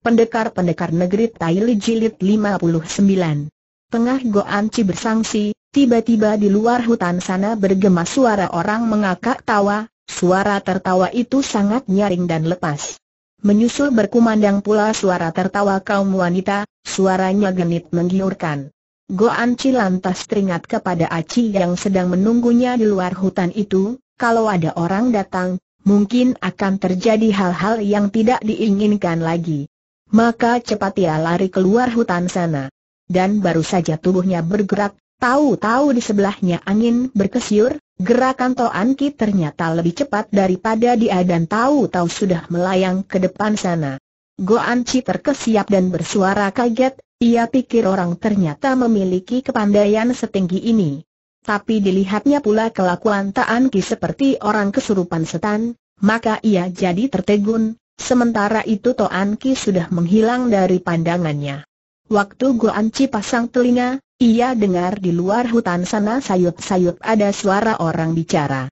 Pendekar-pendekar negeri Taili Jilid 59 Tengah Goan Ci bersangsi, tiba-tiba di luar hutan sana bergema suara orang mengakak tawa, suara tertawa itu sangat nyaring dan lepas. Menyusul berkumandang pula suara tertawa kaum wanita, suaranya genit menggiurkan. Goan lantas teringat kepada Aci yang sedang menunggunya di luar hutan itu, kalau ada orang datang, mungkin akan terjadi hal-hal yang tidak diinginkan lagi. Maka cepat ia lari keluar hutan sana. Dan baru saja tubuhnya bergerak, tahu-tahu di sebelahnya angin berkesiur, gerakan Toan Ki ternyata lebih cepat daripada dia dan tahu-tahu sudah melayang ke depan sana. Goan Chi terkesiap dan bersuara kaget, ia pikir orang ternyata memiliki kepandaian setinggi ini. Tapi dilihatnya pula kelakuan Toan Ki seperti orang kesurupan setan, maka ia jadi tertegun, Sementara itu Toan Ki sudah menghilang dari pandangannya. Waktu Goan Chi pasang telinga, ia dengar di luar hutan sana sayup-sayup ada suara orang bicara.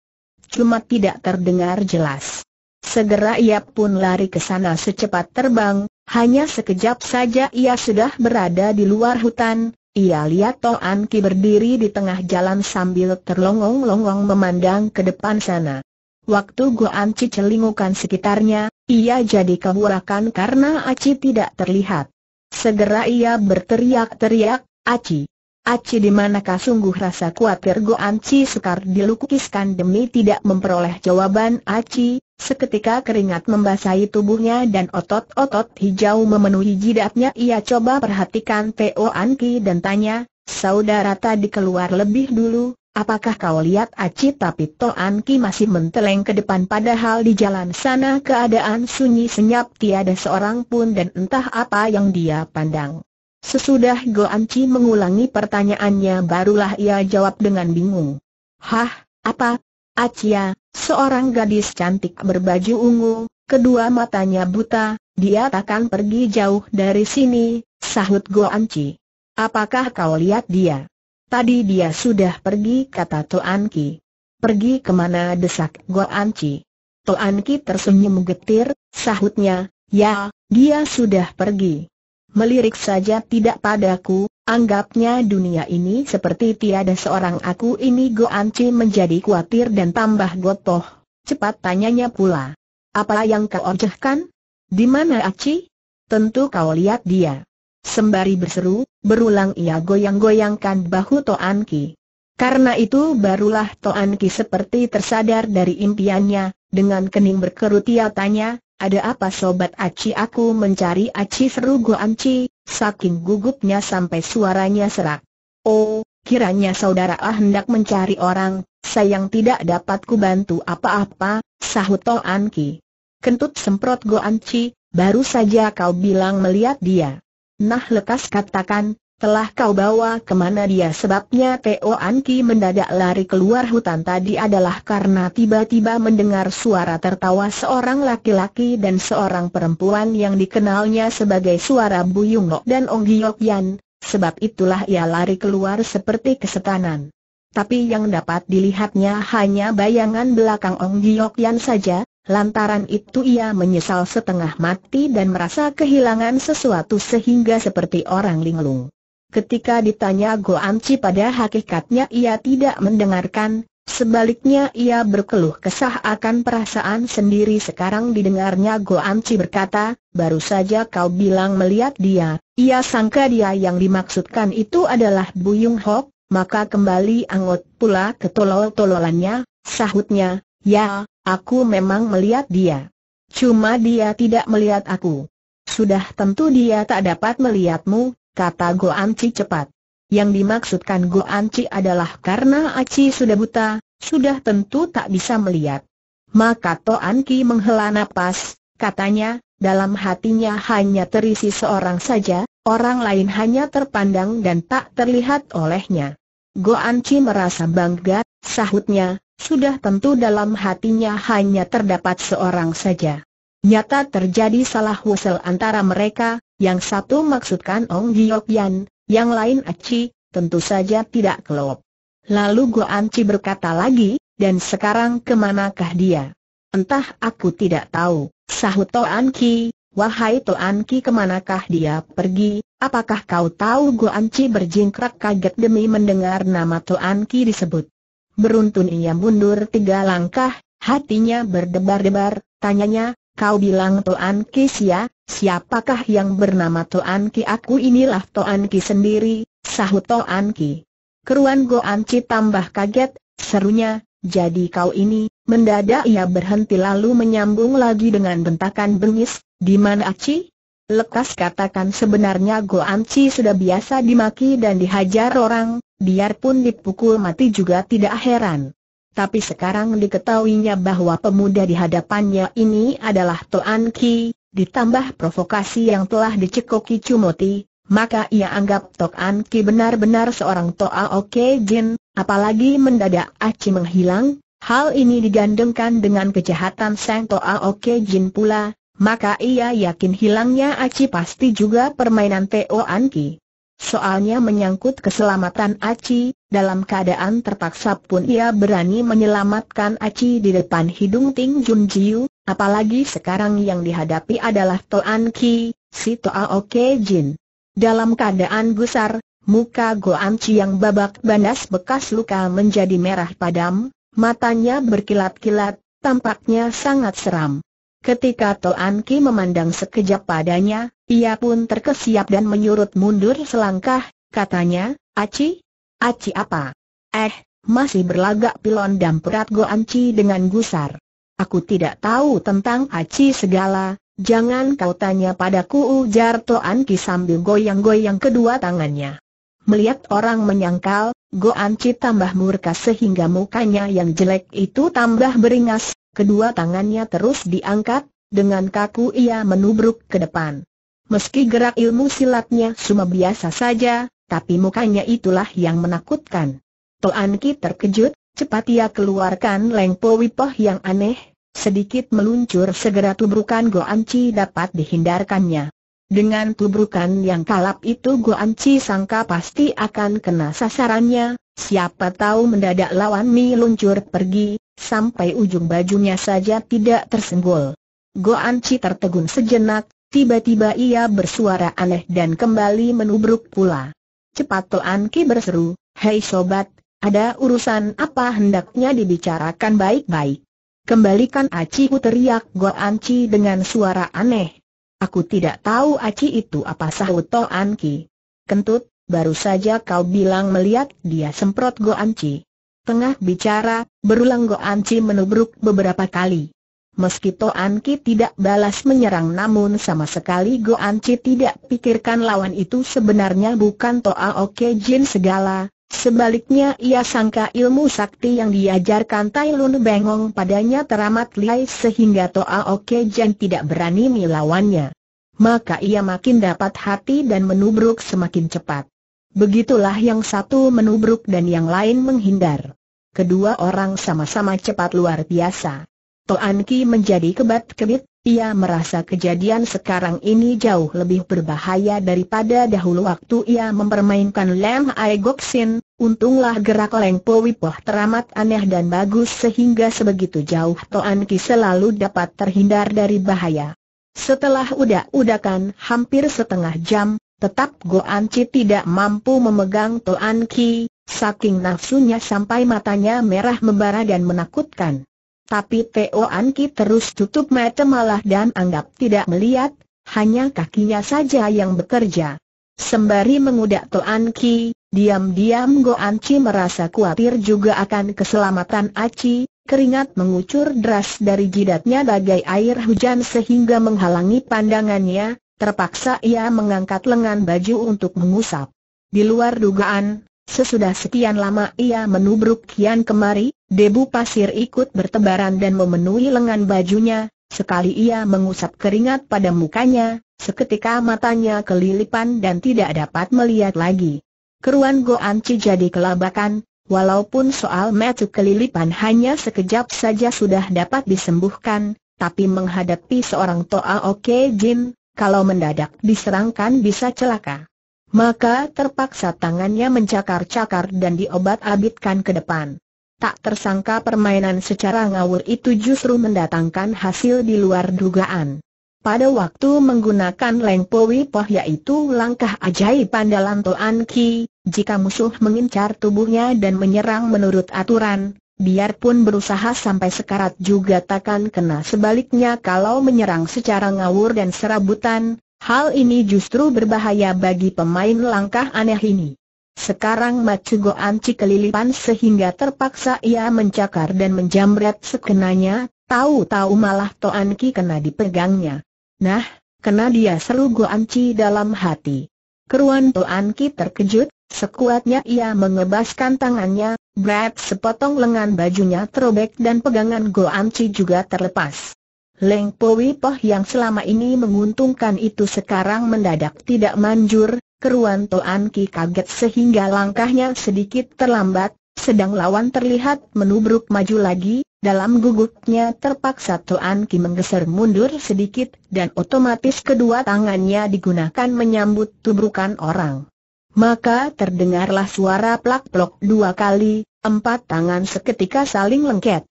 Cuma tidak terdengar jelas. Segera ia pun lari ke sana secepat terbang, hanya sekejap saja ia sudah berada di luar hutan, ia lihat Toan Ki berdiri di tengah jalan sambil terlongong-longong memandang ke depan sana. Waktu Goan Chi celingukan sekitarnya, ia jadi kehurakan karena Aci tidak terlihat. Segera ia berteriak-teriak, Aci! Aci di manakah sungguh rasa kuatir Goan Ci Sekar dilukiskan demi tidak memperoleh jawaban Aci, seketika keringat membasahi tubuhnya dan otot-otot hijau memenuhi jidatnya ia coba perhatikan Po Anki dan tanya, saudara tadi keluar lebih dulu, Apakah kau lihat Aci tapi Toan Ki masih menteleng ke depan padahal di jalan sana keadaan sunyi senyap tiada seorang pun dan entah apa yang dia pandang. Sesudah Go Anci mengulangi pertanyaannya barulah ia jawab dengan bingung. Hah, apa? Acia, seorang gadis cantik berbaju ungu, kedua matanya buta, dia takkan pergi jauh dari sini, sahut Go Anci. Apakah kau lihat dia? Tadi dia sudah pergi kata Toan Ki. Pergi kemana desak Goan anci? Toan Ki tersenyum getir, sahutnya, ya, dia sudah pergi. Melirik saja tidak padaku, anggapnya dunia ini seperti tiada seorang aku ini Goan anci menjadi khawatir dan tambah gotoh. Cepat tanyanya pula. Apa yang kau oncehkan? Di mana Aci? Tentu kau lihat dia. Sembari berseru, berulang ia goyang-goyangkan bahu Toan Ki. Karena itu barulah Toan Ki seperti tersadar dari impiannya, dengan kening berkerut ia tanya, ada apa sobat Aci aku mencari Aci seru Goan Ci, saking gugupnya sampai suaranya serak. Oh, kiranya saudara ah hendak mencari orang, sayang tidak dapat ku bantu apa-apa, sahut Toan Ki. Kentut semprot Goan Ci, baru saja kau bilang melihat dia. Nah lekas katakan, telah kau bawa kemana dia sebabnya Teo Anki mendadak lari keluar hutan tadi adalah karena tiba-tiba mendengar suara tertawa seorang laki-laki dan seorang perempuan yang dikenalnya sebagai suara Yung Lok dan Ong Giyok Yan, sebab itulah ia lari keluar seperti kesetanan. Tapi yang dapat dilihatnya hanya bayangan belakang Ong Giyok Yan saja, Lantaran itu ia menyesal setengah mati dan merasa kehilangan sesuatu sehingga seperti orang linglung. Ketika ditanya Go Anci pada hakikatnya ia tidak mendengarkan, sebaliknya ia berkeluh kesah akan perasaan sendiri sekarang didengarnya Go Anci berkata, baru saja kau bilang melihat dia, ia sangka dia yang dimaksudkan itu adalah Buyung Hok, maka kembali angot pula ketolol-tololannya, sahutnya, Ya, aku memang melihat dia. Cuma dia tidak melihat aku. Sudah tentu dia tak dapat melihatmu, kata Goanci cepat. Yang dimaksudkan Anci adalah karena Aci sudah buta, sudah tentu tak bisa melihat. Maka To Anki menghela napas, katanya, dalam hatinya hanya terisi seorang saja, orang lain hanya terpandang dan tak terlihat olehnya. Goanci merasa bangga sahutnya, sudah tentu dalam hatinya hanya terdapat seorang saja. Nyata terjadi salah wusel antara mereka, yang satu maksudkan Ong Giok Yan, yang lain Aci, tentu saja tidak kelop. Lalu An Chi berkata lagi, dan sekarang kemanakah dia? Entah aku tidak tahu, sahut An Ki, wahai To An Ki kemanakah dia pergi, apakah kau tahu An Chi berjingkrak kaget demi mendengar nama An Ki disebut. Beruntun ia mundur tiga langkah, hatinya berdebar-debar, tanyanya, kau bilang Toan Ki Sia, siapakah yang bernama Toan Ki aku inilah Toan Ki sendiri, sahut Toan Ki. Keruan An Chi tambah kaget, serunya, jadi kau ini, mendadak ia berhenti lalu menyambung lagi dengan bentakan bengis, di mana Aci? Lekas katakan sebenarnya An Chi sudah biasa dimaki dan dihajar orang, biarpun dipukul mati juga tidak heran. Tapi sekarang diketahuinya bahwa pemuda di hadapannya ini adalah Toan Ki, ditambah provokasi yang telah dicekoki Cumoti, maka ia anggap Toan Ki benar-benar seorang Toa Oke Jin, apalagi mendadak Aci menghilang, hal ini digandengkan dengan kejahatan Sang Toa Oke Jin pula, maka ia yakin hilangnya Aci pasti juga permainan Toan Ki. Soalnya menyangkut keselamatan Aci, dalam keadaan terpaksa pun ia berani menyelamatkan Aci di depan hidung Ting Jun Jiu, apalagi sekarang yang dihadapi adalah Toan Ki, si Toa Oke Jin. Dalam keadaan gusar, muka Goan Chi yang babak bandas bekas luka menjadi merah padam, matanya berkilat-kilat, tampaknya sangat seram. Ketika Toan Ki memandang sekejap padanya, ia pun terkesiap dan menyurut mundur selangkah, katanya, Aci? Aci apa? Eh, masih berlagak pilon dan perat Go Anci dengan gusar. Aku tidak tahu tentang Aci segala, jangan kau tanya padaku ujar Toan Ki sambil goyang-goyang kedua tangannya. Melihat orang menyangkal, Goan Chi tambah murka sehingga mukanya yang jelek itu tambah beringas, kedua tangannya terus diangkat, dengan kaku ia menubruk ke depan. Meski gerak ilmu silatnya cuma biasa saja, tapi mukanya itulah yang menakutkan. Toan Ki terkejut, cepat ia keluarkan lengpo wipoh yang aneh, sedikit meluncur segera tubrukan Goan Chi dapat dihindarkannya. Dengan tubrukan yang kalap itu Goan Chi sangka pasti akan kena sasarannya, siapa tahu mendadak lawan Mi luncur pergi, sampai ujung bajunya saja tidak tersenggol. Goan Chi tertegun sejenak, tiba-tiba ia bersuara aneh dan kembali menubruk pula. Cepat Toan Ki berseru, Hei sobat, ada urusan apa hendaknya dibicarakan baik-baik. Kembalikan Aci teriak Goan Chi dengan suara aneh. Aku tidak tahu aci itu apa sahut To Anki. Kentut, baru saja kau bilang melihat dia semprot go anci. Tengah bicara, berulang go anci menubruk beberapa kali. Meski To Anki tidak balas menyerang namun sama sekali go anci tidak pikirkan lawan itu sebenarnya bukan To Oke Jin segala, Sebaliknya ia sangka ilmu sakti yang diajarkan Tai Lun Bengong padanya teramat lihai sehingga Toa Oke Jan tidak berani melawannya. Maka ia makin dapat hati dan menubruk semakin cepat. Begitulah yang satu menubruk dan yang lain menghindar. Kedua orang sama-sama cepat luar biasa. Toan Ki menjadi kebat-kebit, ia merasa kejadian sekarang ini jauh lebih berbahaya daripada dahulu waktu ia mempermainkan Lam Ai Goksin, untunglah gerak Leng Po Wipoh teramat aneh dan bagus sehingga sebegitu jauh Toan Ki selalu dapat terhindar dari bahaya. Setelah udah udakan hampir setengah jam, tetap Go Chi tidak mampu memegang Toan Ki, saking nafsunya sampai matanya merah membara dan menakutkan. Tapi Teo Anki terus tutup mata malah dan anggap tidak melihat, hanya kakinya saja yang bekerja. Sembari mengudak Teo Ki, diam-diam Go Anci merasa khawatir juga akan keselamatan Aci, keringat mengucur deras dari jidatnya bagai air hujan sehingga menghalangi pandangannya, terpaksa ia mengangkat lengan baju untuk mengusap. Di luar dugaan, Sesudah sekian lama ia menubruk kian kemari, debu pasir ikut bertebaran dan memenuhi lengan bajunya, sekali ia mengusap keringat pada mukanya, seketika matanya kelilipan dan tidak dapat melihat lagi. Keruan Goanci jadi kelabakan, walaupun soal metu kelilipan hanya sekejap saja sudah dapat disembuhkan, tapi menghadapi seorang Toa Oke Jin, kalau mendadak diserangkan bisa celaka. Maka terpaksa tangannya mencakar-cakar dan diobat-abitkan ke depan. Tak tersangka permainan secara ngawur itu justru mendatangkan hasil di luar dugaan. Pada waktu menggunakan Powi Poh yaitu langkah ajaib andalan Toan Ki, jika musuh mengincar tubuhnya dan menyerang menurut aturan, biarpun berusaha sampai sekarat juga takkan kena sebaliknya kalau menyerang secara ngawur dan serabutan, Hal ini justru berbahaya bagi pemain langkah aneh ini. Sekarang Matsugo Anci kelilipan sehingga terpaksa ia mencakar dan menjamret sekenanya, tahu-tahu malah Toan Ki kena dipegangnya. Nah, kena dia seru Go Anci dalam hati. Keruan Toan Ki terkejut, sekuatnya ia mengebaskan tangannya, berat sepotong lengan bajunya terobek dan pegangan Go Anci juga terlepas. Leng Powi Poh yang selama ini menguntungkan itu sekarang mendadak tidak manjur, keruan Toan Ki kaget sehingga langkahnya sedikit terlambat, sedang lawan terlihat menubruk maju lagi, dalam gugupnya terpaksa Toan Ki menggeser mundur sedikit dan otomatis kedua tangannya digunakan menyambut tubrukan orang. Maka terdengarlah suara plak-plok dua kali, empat tangan seketika saling lengket.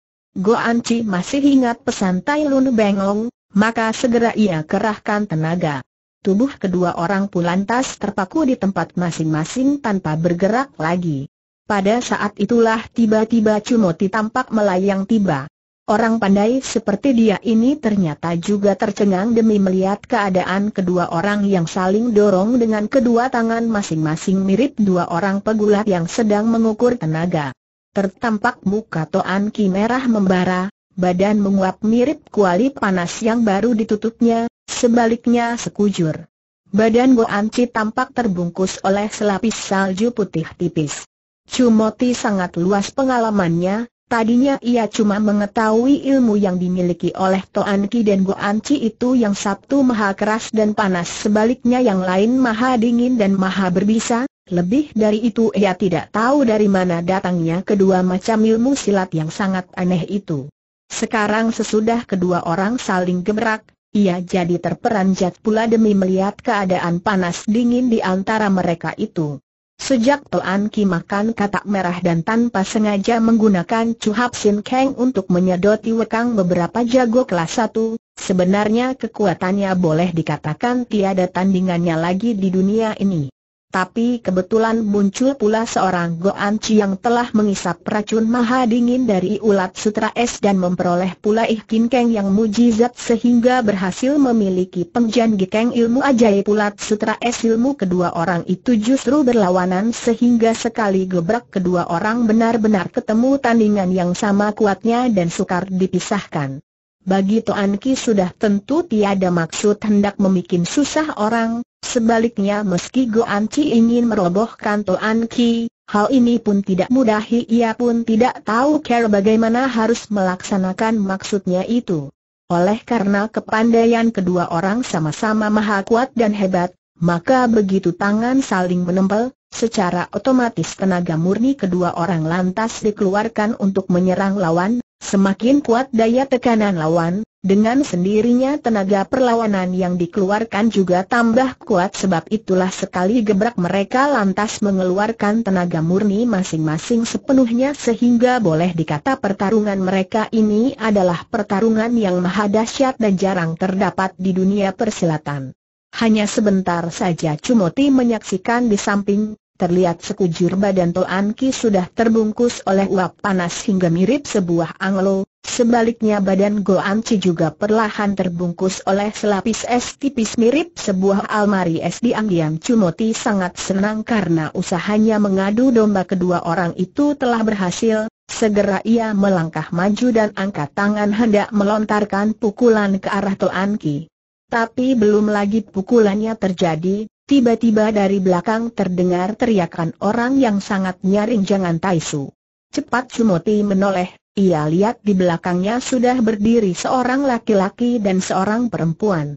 Goanci masih ingat pesan Tai Lun Bengong, maka segera ia kerahkan tenaga. Tubuh kedua orang pun lantas terpaku di tempat masing-masing tanpa bergerak lagi. Pada saat itulah tiba-tiba Cumoti tampak melayang tiba. Orang pandai seperti dia ini ternyata juga tercengang demi melihat keadaan kedua orang yang saling dorong dengan kedua tangan masing-masing mirip dua orang pegulat yang sedang mengukur tenaga tertampak muka Toan Ki merah membara, badan menguap mirip kuali panas yang baru ditutupnya, sebaliknya sekujur. Badan Goanci tampak terbungkus oleh selapis salju putih tipis. Cumoti sangat luas pengalamannya, tadinya ia cuma mengetahui ilmu yang dimiliki oleh Toan Ki dan Goanci itu yang satu maha keras dan panas sebaliknya yang lain maha dingin dan maha berbisa, lebih dari itu ia tidak tahu dari mana datangnya kedua macam ilmu silat yang sangat aneh itu. Sekarang sesudah kedua orang saling gemerak, ia jadi terperanjat pula demi melihat keadaan panas dingin di antara mereka itu. Sejak Toan Ki makan katak merah dan tanpa sengaja menggunakan Hap sin keng untuk menyedoti wekang beberapa jago kelas satu, sebenarnya kekuatannya boleh dikatakan tiada tandingannya lagi di dunia ini. Tapi kebetulan muncul pula seorang goan Chi yang telah mengisap racun maha dingin dari ulat sutra es dan memperoleh pula ikin keng yang mujizat sehingga berhasil memiliki pengjan gikeng ilmu ajaib ulat sutra es ilmu kedua orang itu justru berlawanan sehingga sekali gebrak kedua orang benar-benar ketemu tandingan yang sama kuatnya dan sukar dipisahkan. Bagi Toan Ki sudah tentu tiada maksud hendak membuat susah orang, sebaliknya meski Goan Chi ingin merobohkan Toan Ki, hal ini pun tidak mudah ia pun tidak tahu cara bagaimana harus melaksanakan maksudnya itu. Oleh karena kepandaian kedua orang sama-sama maha kuat dan hebat, maka begitu tangan saling menempel, secara otomatis tenaga murni kedua orang lantas dikeluarkan untuk menyerang lawan, Semakin kuat daya tekanan lawan, dengan sendirinya tenaga perlawanan yang dikeluarkan juga tambah kuat sebab itulah sekali gebrak mereka lantas mengeluarkan tenaga murni masing-masing sepenuhnya sehingga boleh dikata pertarungan mereka ini adalah pertarungan yang maha dahsyat dan jarang terdapat di dunia persilatan. Hanya sebentar saja Cumoti menyaksikan di samping, Terlihat sekujur badan Toan Ki sudah terbungkus oleh uap panas hingga mirip sebuah anglo, sebaliknya badan Goan Chi juga perlahan terbungkus oleh selapis es tipis mirip sebuah almari es diam-diam Cumoti sangat senang karena usahanya mengadu domba kedua orang itu telah berhasil, segera ia melangkah maju dan angkat tangan hendak melontarkan pukulan ke arah Toan Ki. Tapi belum lagi pukulannya terjadi, Tiba-tiba dari belakang terdengar teriakan orang yang sangat nyaring jangan taisu. Cepat Sumoti menoleh, ia lihat di belakangnya sudah berdiri seorang laki-laki dan seorang perempuan.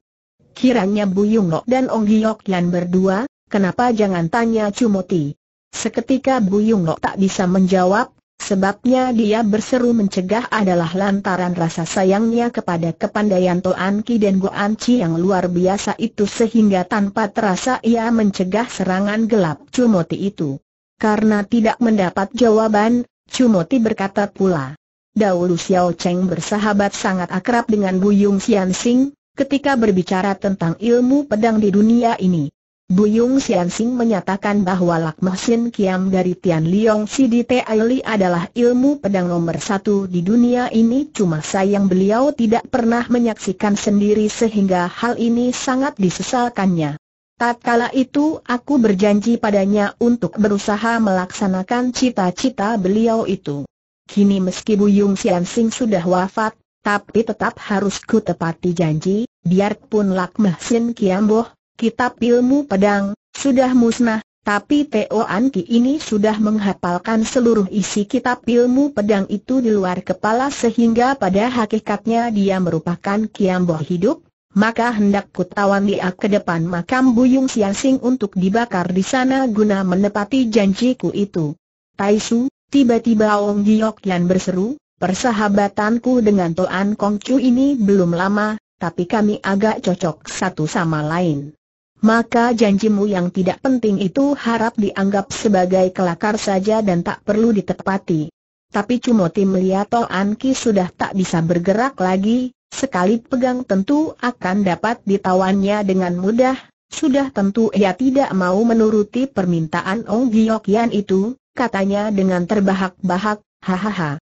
Kiranya Bu Yungnok dan Ong Giok Yan berdua, kenapa jangan tanya Sumoti. Seketika Bu Yungnok tak bisa menjawab, Sebabnya dia berseru mencegah adalah lantaran rasa sayangnya kepada kepandaian Toan Ki dan Goan Chi yang luar biasa itu sehingga tanpa terasa ia mencegah serangan gelap Cumoti itu. Karena tidak mendapat jawaban, Cumoti berkata pula. Dahulu Xiao Cheng bersahabat sangat akrab dengan Buyung Xian Sing, ketika berbicara tentang ilmu pedang di dunia ini. Buyung Xianxing menyatakan bahwa Lakmah Sin Kiam dari Tian Liong Sidi Li adalah ilmu pedang nomor satu di dunia ini cuma sayang beliau tidak pernah menyaksikan sendiri sehingga hal ini sangat disesalkannya. Tatkala itu aku berjanji padanya untuk berusaha melaksanakan cita-cita beliau itu. Kini meski Buyung Xianxing sudah wafat, tapi tetap harus ku tepati janji, biarpun Lakmah Sin Kiam boh kitab ilmu pedang, sudah musnah, tapi Teo Anki ini sudah menghafalkan seluruh isi kitab ilmu pedang itu di luar kepala sehingga pada hakikatnya dia merupakan kiambo hidup, maka hendak kutawan dia ke depan makam Buyung Siansing untuk dibakar di sana guna menepati janjiku itu. Taisu, tiba-tiba Ong Giok Yan berseru, persahabatanku dengan Toan Kong Chu ini belum lama, tapi kami agak cocok satu sama lain maka janjimu yang tidak penting itu harap dianggap sebagai kelakar saja dan tak perlu ditepati. Tapi cuma melihat Tol Anki sudah tak bisa bergerak lagi, sekali pegang tentu akan dapat ditawannya dengan mudah, sudah tentu ia tidak mau menuruti permintaan Ong Giokian itu, katanya dengan terbahak-bahak, hahaha.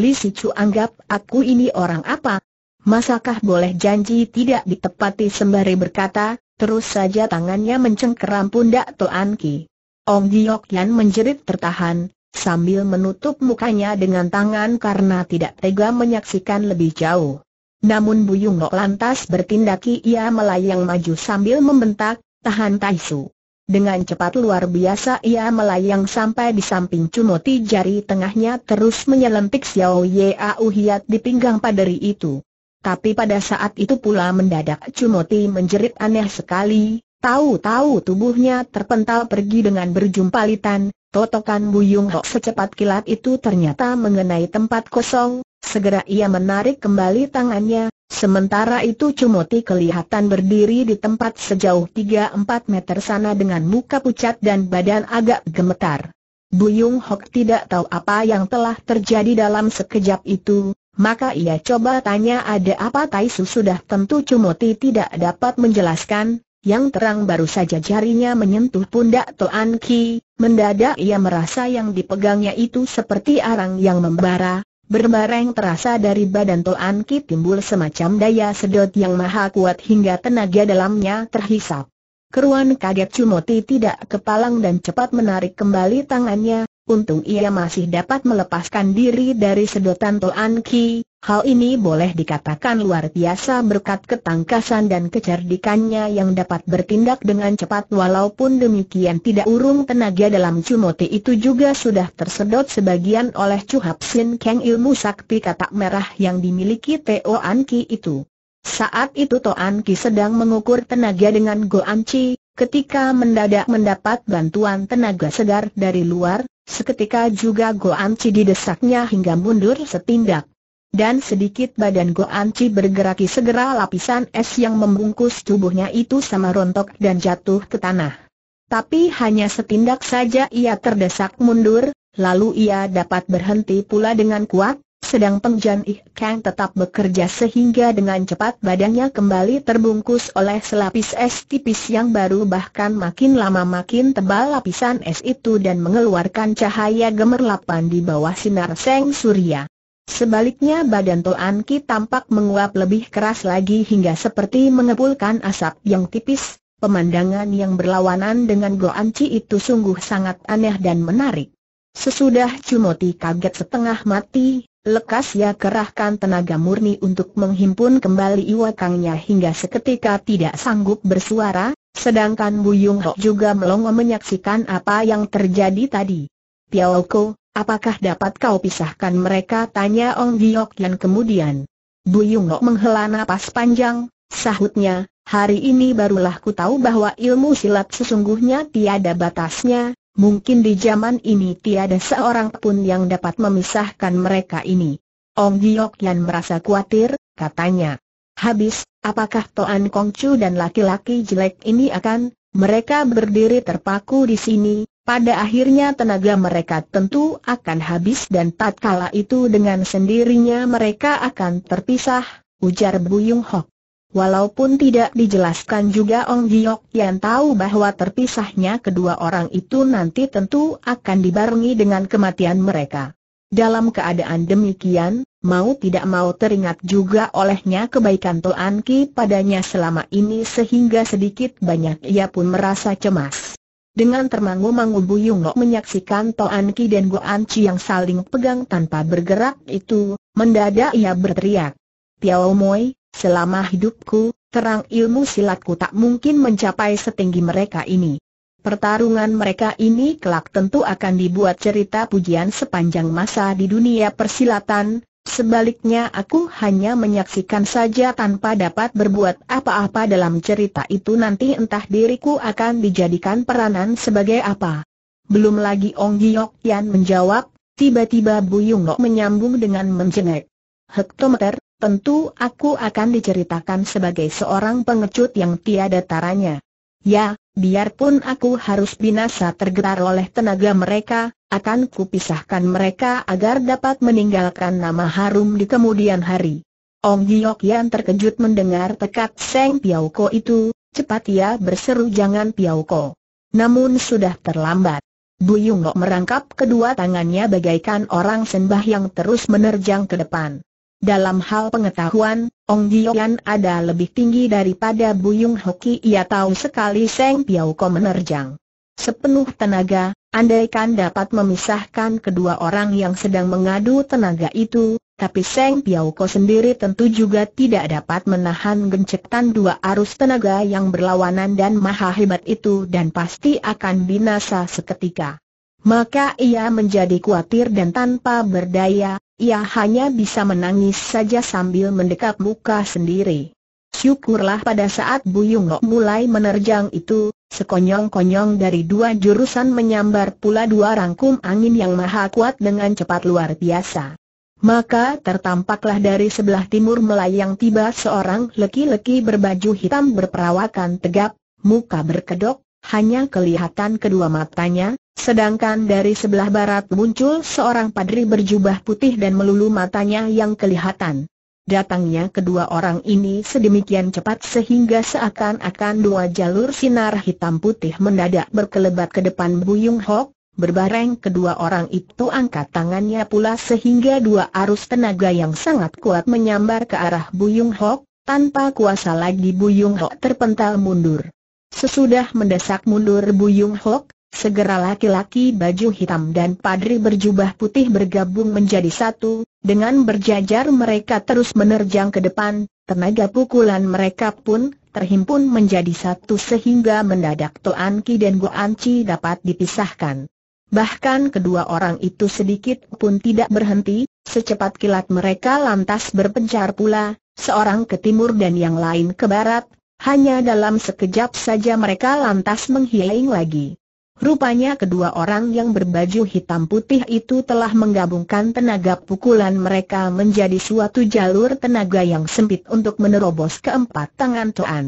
Li Sicu anggap aku ini orang apa? Masakah boleh janji tidak ditepati sembari berkata, Terus saja tangannya mencengkeram pundak Toan Ki. Ong Giok Yan menjerit tertahan, sambil menutup mukanya dengan tangan karena tidak tega menyaksikan lebih jauh. Namun Buyung Nok lantas bertindaki, ia melayang maju sambil membentak, tahan Taisu. Dengan cepat luar biasa ia melayang sampai di samping Cunoti jari tengahnya terus menyelentik Xiao Ye Au Hiat di pinggang paderi itu. Tapi pada saat itu pula mendadak Cumoti menjerit aneh sekali, tahu-tahu tubuhnya terpental pergi dengan berjumpalitan, totokan Buyung Hok secepat kilat itu ternyata mengenai tempat kosong, segera ia menarik kembali tangannya, sementara itu Cumoti kelihatan berdiri di tempat sejauh 3-4 meter sana dengan muka pucat dan badan agak gemetar. Buyung Hok tidak tahu apa yang telah terjadi dalam sekejap itu, maka ia coba tanya ada apa Tai sudah tentu Cumoti tidak dapat menjelaskan, yang terang baru saja jarinya menyentuh pundak Toan Ki, mendadak ia merasa yang dipegangnya itu seperti arang yang membara, berbareng terasa dari badan Toan Ki timbul semacam daya sedot yang maha kuat hingga tenaga dalamnya terhisap. Keruan kaget Cumoti tidak kepalang dan cepat menarik kembali tangannya, Untung ia masih dapat melepaskan diri dari sedotan Toan Ki, hal ini boleh dikatakan luar biasa berkat ketangkasan dan kecerdikannya yang dapat bertindak dengan cepat walaupun demikian tidak urung tenaga dalam cumote itu juga sudah tersedot sebagian oleh Chu keng Sin Kang ilmu sakti katak merah yang dimiliki Toan Ki itu. Saat itu Toan Ki sedang mengukur tenaga dengan Goan Chi, Ketika mendadak mendapat bantuan tenaga segar dari luar, seketika juga Goan Chi didesaknya hingga mundur setindak. Dan sedikit badan Goan Chi bergerak segera lapisan es yang membungkus tubuhnya itu sama rontok dan jatuh ke tanah. Tapi hanya setindak saja ia terdesak mundur, lalu ia dapat berhenti pula dengan kuat, sedang Jan Ih Kang tetap bekerja sehingga dengan cepat badannya kembali terbungkus oleh selapis es tipis yang baru bahkan makin lama makin tebal lapisan es itu dan mengeluarkan cahaya gemerlapan di bawah sinar seng surya. Sebaliknya badan Toan Ki tampak menguap lebih keras lagi hingga seperti mengepulkan asap yang tipis, pemandangan yang berlawanan dengan Goan Ci itu sungguh sangat aneh dan menarik. Sesudah Cumoti kaget setengah mati, Lekas ia kerahkan tenaga murni untuk menghimpun kembali iwakangnya hingga seketika tidak sanggup bersuara, sedangkan Yung Ho juga melongo menyaksikan apa yang terjadi tadi. Piaoko, apakah dapat kau pisahkan mereka? Tanya Ong Giok dan kemudian. Yung Ho menghela napas panjang, sahutnya, hari ini barulah ku tahu bahwa ilmu silat sesungguhnya tiada batasnya, Mungkin di zaman ini tiada seorang pun yang dapat memisahkan mereka ini. Ong Giok Yan merasa khawatir, katanya. Habis, apakah Toan Kong Kongcu dan laki-laki jelek ini akan? Mereka berdiri terpaku di sini, pada akhirnya tenaga mereka tentu akan habis dan tatkala itu dengan sendirinya mereka akan terpisah, ujar Bu Buyung Hok. Walaupun tidak dijelaskan juga Ong Giok yang tahu bahwa terpisahnya kedua orang itu nanti tentu akan dibarengi dengan kematian mereka. Dalam keadaan demikian, mau tidak mau teringat juga olehnya kebaikan Toan Ki padanya selama ini sehingga sedikit banyak ia pun merasa cemas. Dengan termangu-mangu Buyung Nok menyaksikan Toan Ki dan Goan Chi yang saling pegang tanpa bergerak itu, mendadak ia berteriak. Piao Moi, Selama hidupku, terang ilmu silatku tak mungkin mencapai setinggi mereka ini. Pertarungan mereka ini kelak tentu akan dibuat cerita pujian sepanjang masa di dunia persilatan, sebaliknya aku hanya menyaksikan saja tanpa dapat berbuat apa-apa dalam cerita itu nanti entah diriku akan dijadikan peranan sebagai apa. Belum lagi Ong Giok Yan menjawab, tiba-tiba Buyung Nok menyambung dengan menjengek. Hektometer, tentu aku akan diceritakan sebagai seorang pengecut yang tiada taranya. Ya, biarpun aku harus binasa tergetar oleh tenaga mereka, akan kupisahkan mereka agar dapat meninggalkan nama harum di kemudian hari. Ong Giok yang terkejut mendengar tekat Seng Piao Ko itu, cepat ia berseru jangan Piao Ko. Namun sudah terlambat. Yung Nok merangkap kedua tangannya bagaikan orang sembah yang terus menerjang ke depan. Dalam hal pengetahuan, Ong Gioyan ada lebih tinggi daripada Buyung Hoki ia tahu sekali Seng Piau Ko menerjang. Sepenuh tenaga, andaikan dapat memisahkan kedua orang yang sedang mengadu tenaga itu, tapi Seng Piau Ko sendiri tentu juga tidak dapat menahan gencetan dua arus tenaga yang berlawanan dan maha hebat itu dan pasti akan binasa seketika. Maka ia menjadi khawatir dan tanpa berdaya, ia hanya bisa menangis saja sambil mendekap muka sendiri. Syukurlah pada saat Buyung mulai menerjang itu, sekonyong-konyong dari dua jurusan menyambar pula dua rangkum angin yang maha kuat dengan cepat luar biasa. Maka tertampaklah dari sebelah timur melayang tiba seorang leki-leki berbaju hitam berperawakan tegap, muka berkedok, hanya kelihatan kedua matanya, sedangkan dari sebelah barat muncul seorang padri berjubah putih dan melulu matanya yang kelihatan. Datangnya kedua orang ini sedemikian cepat sehingga seakan-akan dua jalur sinar hitam putih mendadak berkelebat ke depan Buyung Hok, Berbareng kedua orang itu angkat tangannya pula sehingga dua arus tenaga yang sangat kuat menyambar ke arah Buyung Hok, tanpa kuasa lagi Buyung Hok terpental mundur. Sesudah mendesak mundur Buyung Hok, segera laki-laki baju hitam dan padri berjubah putih bergabung menjadi satu, dengan berjajar mereka terus menerjang ke depan, tenaga pukulan mereka pun terhimpun menjadi satu sehingga mendadak Toan Ki dan An Chi dapat dipisahkan. Bahkan kedua orang itu sedikit pun tidak berhenti, secepat kilat mereka lantas berpencar pula, seorang ke timur dan yang lain ke barat, hanya dalam sekejap saja mereka lantas menghilang lagi. Rupanya kedua orang yang berbaju hitam putih itu telah menggabungkan tenaga pukulan mereka menjadi suatu jalur tenaga yang sempit untuk menerobos keempat tangan Toan.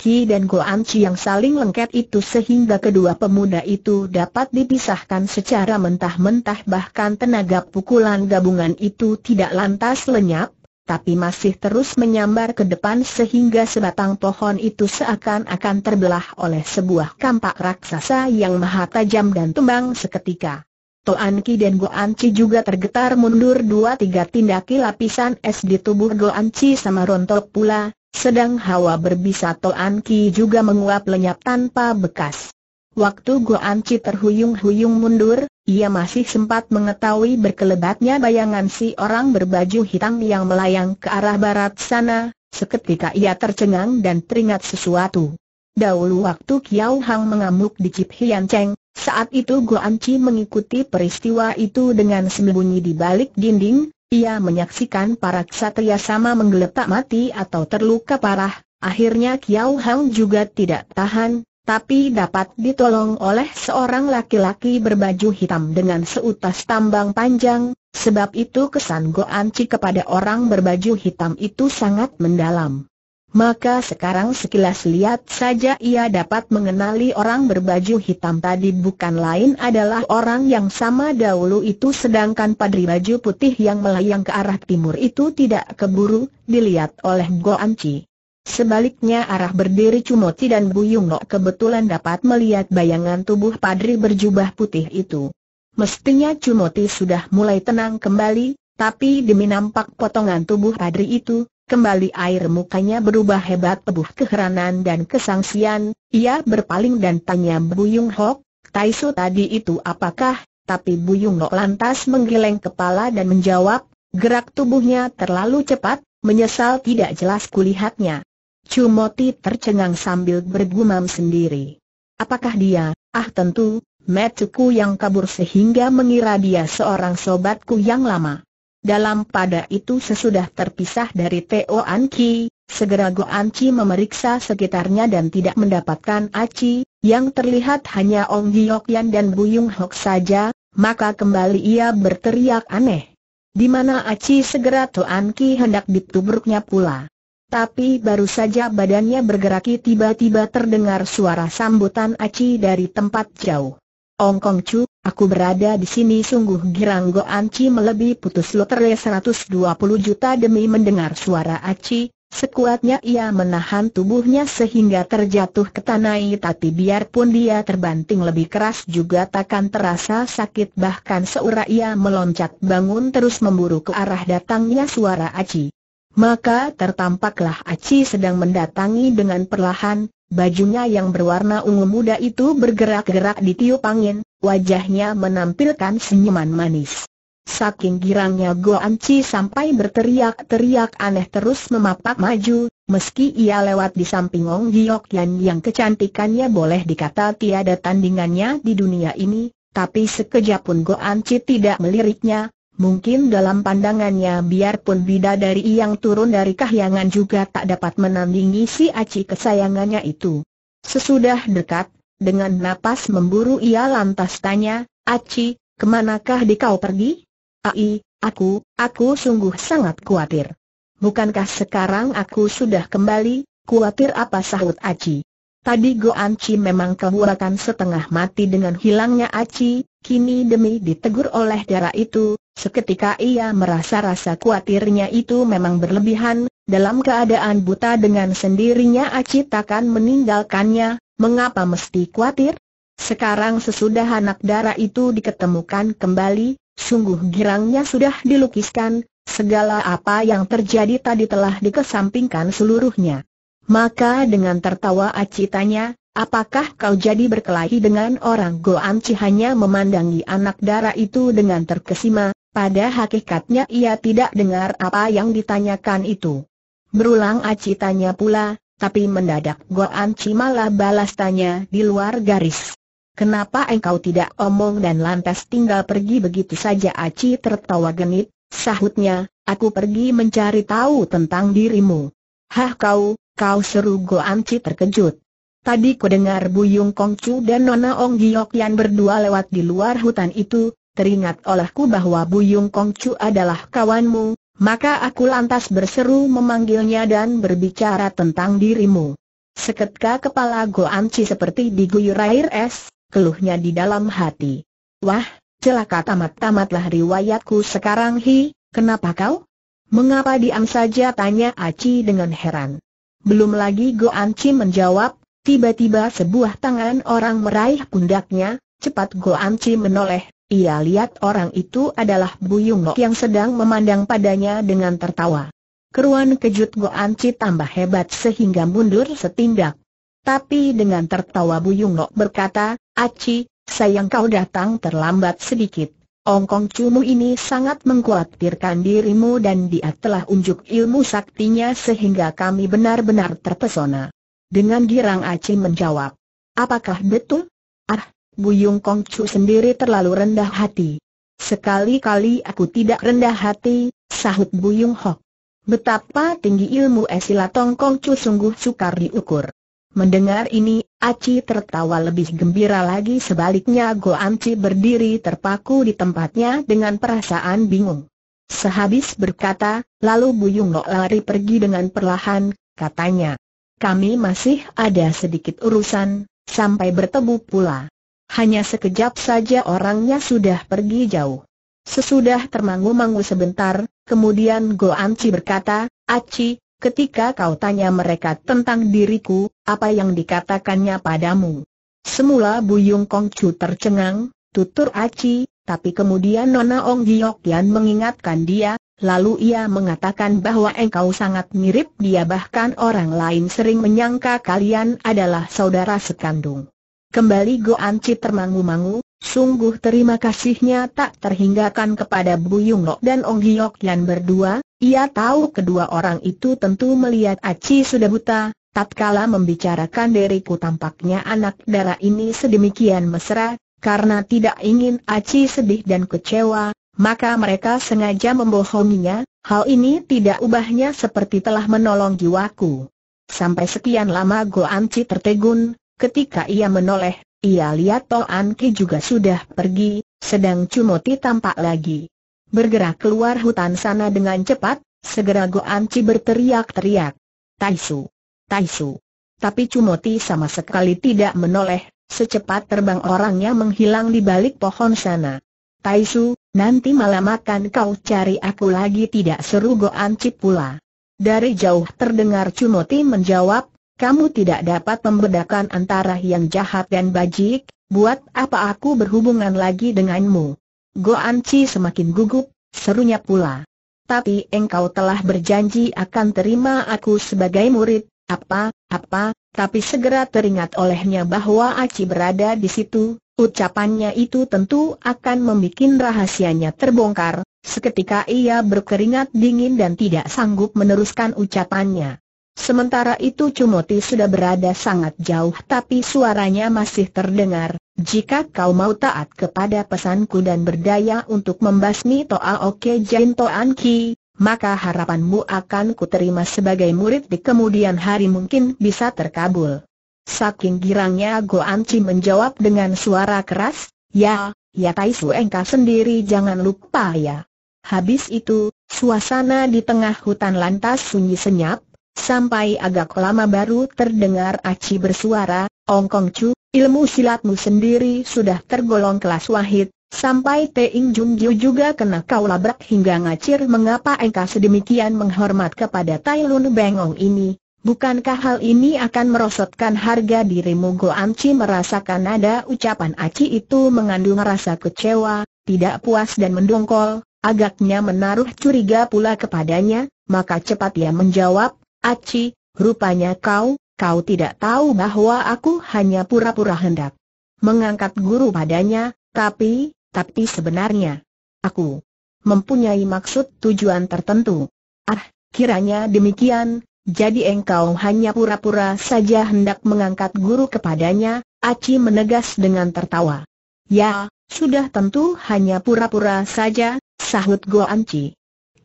Ki dan Goan Chi yang saling lengket itu sehingga kedua pemuda itu dapat dipisahkan secara mentah-mentah bahkan tenaga pukulan gabungan itu tidak lantas lenyap, tapi masih terus menyambar ke depan sehingga sebatang pohon itu seakan-akan terbelah oleh sebuah kampak raksasa yang maha tajam dan tumbang seketika. Toan Ki dan Goan Chi juga tergetar mundur dua tiga tindaki lapisan es di tubuh Goan Chi sama rontok pula, sedang hawa berbisa Toan Ki juga menguap lenyap tanpa bekas. Waktu Anci terhuyung-huyung mundur, ia masih sempat mengetahui berkelebatnya bayangan si orang berbaju hitam yang melayang ke arah barat sana, seketika ia tercengang dan teringat sesuatu. Dahulu waktu Kiao Hang mengamuk di Cip Hian Cheng, saat itu Anci mengikuti peristiwa itu dengan sembunyi di balik dinding, ia menyaksikan para ksatria sama menggeletak mati atau terluka parah, akhirnya Kiao Hang juga tidak tahan, tapi dapat ditolong oleh seorang laki-laki berbaju hitam dengan seutas tambang panjang, sebab itu kesan Goanci kepada orang berbaju hitam itu sangat mendalam. Maka sekarang sekilas lihat saja ia dapat mengenali orang berbaju hitam tadi bukan lain adalah orang yang sama dahulu itu sedangkan padri baju putih yang melayang ke arah timur itu tidak keburu dilihat oleh Goanci. Sebaliknya arah berdiri Cumoti dan Buyung Nok kebetulan dapat melihat bayangan tubuh padri berjubah putih itu. Mestinya Cumoti sudah mulai tenang kembali, tapi demi nampak potongan tubuh padri itu, kembali air mukanya berubah hebat tebuh keheranan dan kesangsian, ia berpaling dan tanya Buyung Hok, Taisu tadi itu apakah? Tapi Buyung Nok lantas menggeleng kepala dan menjawab, gerak tubuhnya terlalu cepat, menyesal tidak jelas kulihatnya. Cumoti tercengang sambil bergumam sendiri. Apakah dia, ah tentu, Metuku yang kabur sehingga mengira dia seorang sobatku yang lama. Dalam pada itu sesudah terpisah dari Teo Anki, segera Go Anci memeriksa sekitarnya dan tidak mendapatkan Aci, yang terlihat hanya Ong Giyokyan dan Yung Hok saja, maka kembali ia berteriak aneh. Di mana Aci segera To Anki hendak ditubruknya pula. Tapi baru saja badannya bergerak tiba-tiba terdengar suara sambutan Aci dari tempat jauh. Ong Kong Chu, aku berada di sini sungguh girang Go Anci melebih putus loterai 120 juta demi mendengar suara Aci, sekuatnya ia menahan tubuhnya sehingga terjatuh ke tanah tapi biarpun dia terbanting lebih keras juga takkan terasa sakit bahkan seura ia meloncat bangun terus memburu ke arah datangnya suara Aci. Maka tertampaklah Aci sedang mendatangi dengan perlahan, bajunya yang berwarna ungu muda itu bergerak-gerak di tiup angin, wajahnya menampilkan senyuman manis. Saking girangnya Go Anci sampai berteriak-teriak aneh terus memapak maju, meski ia lewat di samping Ong Giok Yan yang kecantikannya boleh dikata tiada tandingannya di dunia ini, tapi sekejap pun Go Anci tidak meliriknya, Mungkin dalam pandangannya biarpun bidadari yang turun dari kahyangan juga tak dapat menandingi si aci kesayangannya itu. Sesudah dekat, dengan napas memburu ia lantas tanya, Aci, kemanakah dikau pergi? Ai, aku, aku sungguh sangat khawatir. Bukankah sekarang aku sudah kembali, Kuatir apa sahut Aci? Tadi go anci memang kehuakan setengah mati dengan hilangnya Aci, kini demi ditegur oleh darah itu, Seketika ia merasa rasa kuatirnya itu memang berlebihan, dalam keadaan buta dengan sendirinya Acit takkan meninggalkannya, mengapa mesti kuatir Sekarang sesudah anak darah itu diketemukan kembali, sungguh girangnya sudah dilukiskan, segala apa yang terjadi tadi telah dikesampingkan seluruhnya. Maka dengan tertawa acitanya, apakah kau jadi berkelahi dengan orang Goan hanya memandangi anak darah itu dengan terkesima, pada hakikatnya ia tidak dengar apa yang ditanyakan itu. Berulang Aci tanya pula, tapi mendadak Goan Ci malah balas tanya di luar garis. Kenapa engkau tidak omong dan lantas tinggal pergi begitu saja Aci tertawa genit, sahutnya, aku pergi mencari tahu tentang dirimu. Hah kau, kau seru Goan Ci terkejut. Tadi ku dengar Buyung Kongcu dan Nona Ong Giok yang berdua lewat di luar hutan itu, teringat olehku bahwa Buyung Kongcu adalah kawanmu, maka aku lantas berseru memanggilnya dan berbicara tentang dirimu. Seketika kepala Goanci seperti diguyur air es, keluhnya di dalam hati. Wah, celaka tamat-tamatlah riwayatku sekarang hi, kenapa kau? Mengapa diam saja tanya Aci dengan heran. Belum lagi Goanci menjawab, tiba-tiba sebuah tangan orang meraih pundaknya, cepat Goanci menoleh, ia lihat orang itu adalah Buyung yang sedang memandang padanya dengan tertawa. Keruan kejut Go Anci tambah hebat sehingga mundur setindak. Tapi dengan tertawa Buyung berkata, Aci, sayang kau datang terlambat sedikit. Ongkong Cumu ini sangat mengkhawatirkan dirimu dan dia telah unjuk ilmu saktinya sehingga kami benar-benar terpesona. Dengan girang Aci menjawab, apakah betul? Ah, Buyung Kongcu sendiri terlalu rendah hati. Sekali-kali aku tidak rendah hati, sahut Buyung Hok. Betapa tinggi ilmu esilatong Kongcu sungguh sukar diukur. Mendengar ini, Aci tertawa lebih gembira lagi sebaliknya Go Amci berdiri terpaku di tempatnya dengan perasaan bingung. Sehabis berkata, lalu Buyung Lok lari pergi dengan perlahan, katanya. Kami masih ada sedikit urusan, sampai bertemu pula. Hanya sekejap saja orangnya sudah pergi jauh. Sesudah termangu-mangu sebentar, kemudian Go Anci berkata, Aci, ketika kau tanya mereka tentang diriku, apa yang dikatakannya padamu? Semula Buyung Kongcu tercengang, tutur Aci, tapi kemudian Nona Ong Yan mengingatkan dia, lalu ia mengatakan bahwa engkau sangat mirip dia bahkan orang lain sering menyangka kalian adalah saudara sekandung. Kembali Goan anci termangu-mangu, sungguh terima kasihnya tak terhinggakan kepada Yung Lok dan Ong Giok Yan berdua, ia tahu kedua orang itu tentu melihat Aci sudah buta, tatkala membicarakan diriku tampaknya anak darah ini sedemikian mesra, karena tidak ingin Aci sedih dan kecewa, maka mereka sengaja membohonginya, hal ini tidak ubahnya seperti telah menolong jiwaku. Sampai sekian lama Goan anci tertegun, Ketika ia menoleh, ia lihat Toan Ki juga sudah pergi, sedang Cumoti tampak lagi. Bergerak keluar hutan sana dengan cepat, segera Goan Ki berteriak-teriak. Taisu! Taisu! Tapi Cumoti sama sekali tidak menoleh, secepat terbang orangnya menghilang di balik pohon sana. Taisu, nanti malam akan kau cari aku lagi tidak seru Goan Ki pula. Dari jauh terdengar Cumoti menjawab, kamu tidak dapat membedakan antara yang jahat dan bajik, buat apa aku berhubungan lagi denganmu? Goan Chi semakin gugup, serunya pula. Tapi engkau telah berjanji akan terima aku sebagai murid, apa, apa, tapi segera teringat olehnya bahwa Aci berada di situ, ucapannya itu tentu akan membuat rahasianya terbongkar, seketika ia berkeringat dingin dan tidak sanggup meneruskan ucapannya. Sementara itu Cumoti sudah berada sangat jauh tapi suaranya masih terdengar, jika kau mau taat kepada pesanku dan berdaya untuk membasmi Toa Oke Jain Toan Ki, maka harapanmu akan kuterima sebagai murid di kemudian hari mungkin bisa terkabul. Saking girangnya Goan Chi menjawab dengan suara keras, ya, ya Tai Su Engka sendiri jangan lupa ya. Habis itu, suasana di tengah hutan lantas sunyi senyap, Sampai agak lama baru terdengar Aci bersuara, Ong Kong Chu, ilmu silatmu sendiri sudah tergolong kelas wahid, sampai Teing Jung Gyu juga kena kau labrak hingga ngacir mengapa engkau sedemikian menghormat kepada Tai Lun Beng ini. Bukankah hal ini akan merosotkan harga dirimu Go Amci merasakan nada ucapan Aci itu mengandung rasa kecewa, tidak puas dan mendongkol, agaknya menaruh curiga pula kepadanya, maka cepat ia menjawab, Aci, rupanya kau, kau tidak tahu bahwa aku hanya pura-pura hendak mengangkat guru padanya, tapi, tapi sebenarnya, aku mempunyai maksud tujuan tertentu. Ah, kiranya demikian, jadi engkau hanya pura-pura saja hendak mengangkat guru kepadanya, Aci menegas dengan tertawa. Ya, sudah tentu hanya pura-pura saja, sahut Goanci.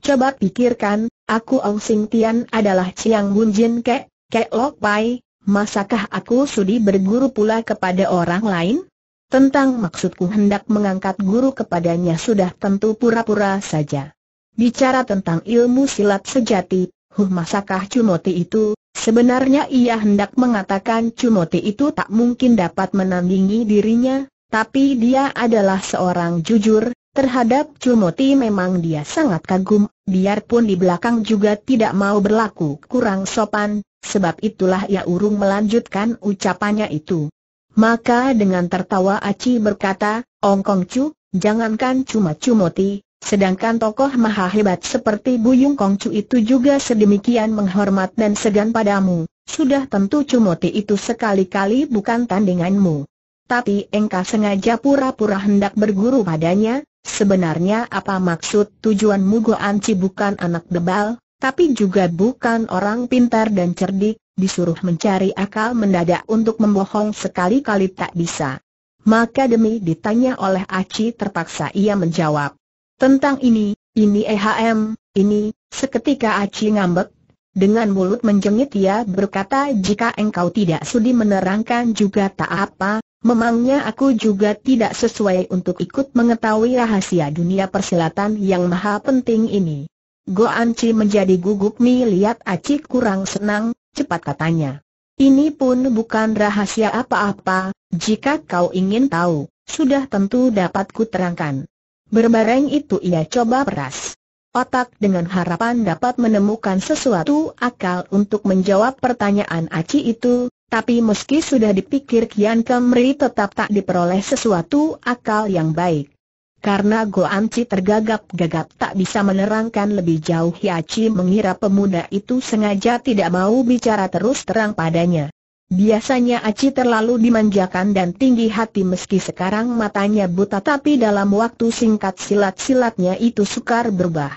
Coba pikirkan, aku Ong Sing Tian adalah Chiang Bun Jin Kek, Kek Lok Pai, masakah aku sudi berguru pula kepada orang lain? Tentang maksudku hendak mengangkat guru kepadanya sudah tentu pura-pura saja. Bicara tentang ilmu silat sejati, huh masakah Cumoti itu, sebenarnya ia hendak mengatakan Cumoti itu tak mungkin dapat menandingi dirinya, tapi dia adalah seorang jujur, Terhadap Cumoti memang dia sangat kagum, biarpun di belakang juga tidak mau berlaku kurang sopan, sebab itulah ia urung melanjutkan ucapannya itu. Maka dengan tertawa Aci berkata, Kong Chu, jangankan cuma Cumoti, sedangkan tokoh maha hebat seperti Buyung Kongcu itu juga sedemikian menghormat dan segan padamu, sudah tentu Cumoti itu sekali-kali bukan tandinganmu. Tapi engkau sengaja pura-pura hendak berguru padanya, Sebenarnya apa maksud tujuan Mugo Anci bukan anak debal, tapi juga bukan orang pintar dan cerdik, disuruh mencari akal mendadak untuk membohong sekali-kali tak bisa. Maka demi ditanya oleh Aci terpaksa ia menjawab. Tentang ini, ini EHM, ini, seketika Aci ngambek, dengan mulut menjengit ia berkata jika engkau tidak sudi menerangkan juga tak apa, Memangnya aku juga tidak sesuai untuk ikut mengetahui rahasia dunia persilatan yang maha penting ini. Go Anci menjadi gugup mi lihat Aci kurang senang, cepat katanya. Ini pun bukan rahasia apa-apa, jika kau ingin tahu, sudah tentu dapat kuterangkan. Berbareng itu ia coba peras. Otak dengan harapan dapat menemukan sesuatu akal untuk menjawab pertanyaan Aci itu, tapi meski sudah dipikir Kian Kemri tetap tak diperoleh sesuatu akal yang baik. Karena Go Anci tergagap-gagap tak bisa menerangkan lebih jauh Hiachi mengira pemuda itu sengaja tidak mau bicara terus terang padanya. Biasanya Aci terlalu dimanjakan dan tinggi hati meski sekarang matanya buta tapi dalam waktu singkat silat-silatnya itu sukar berubah.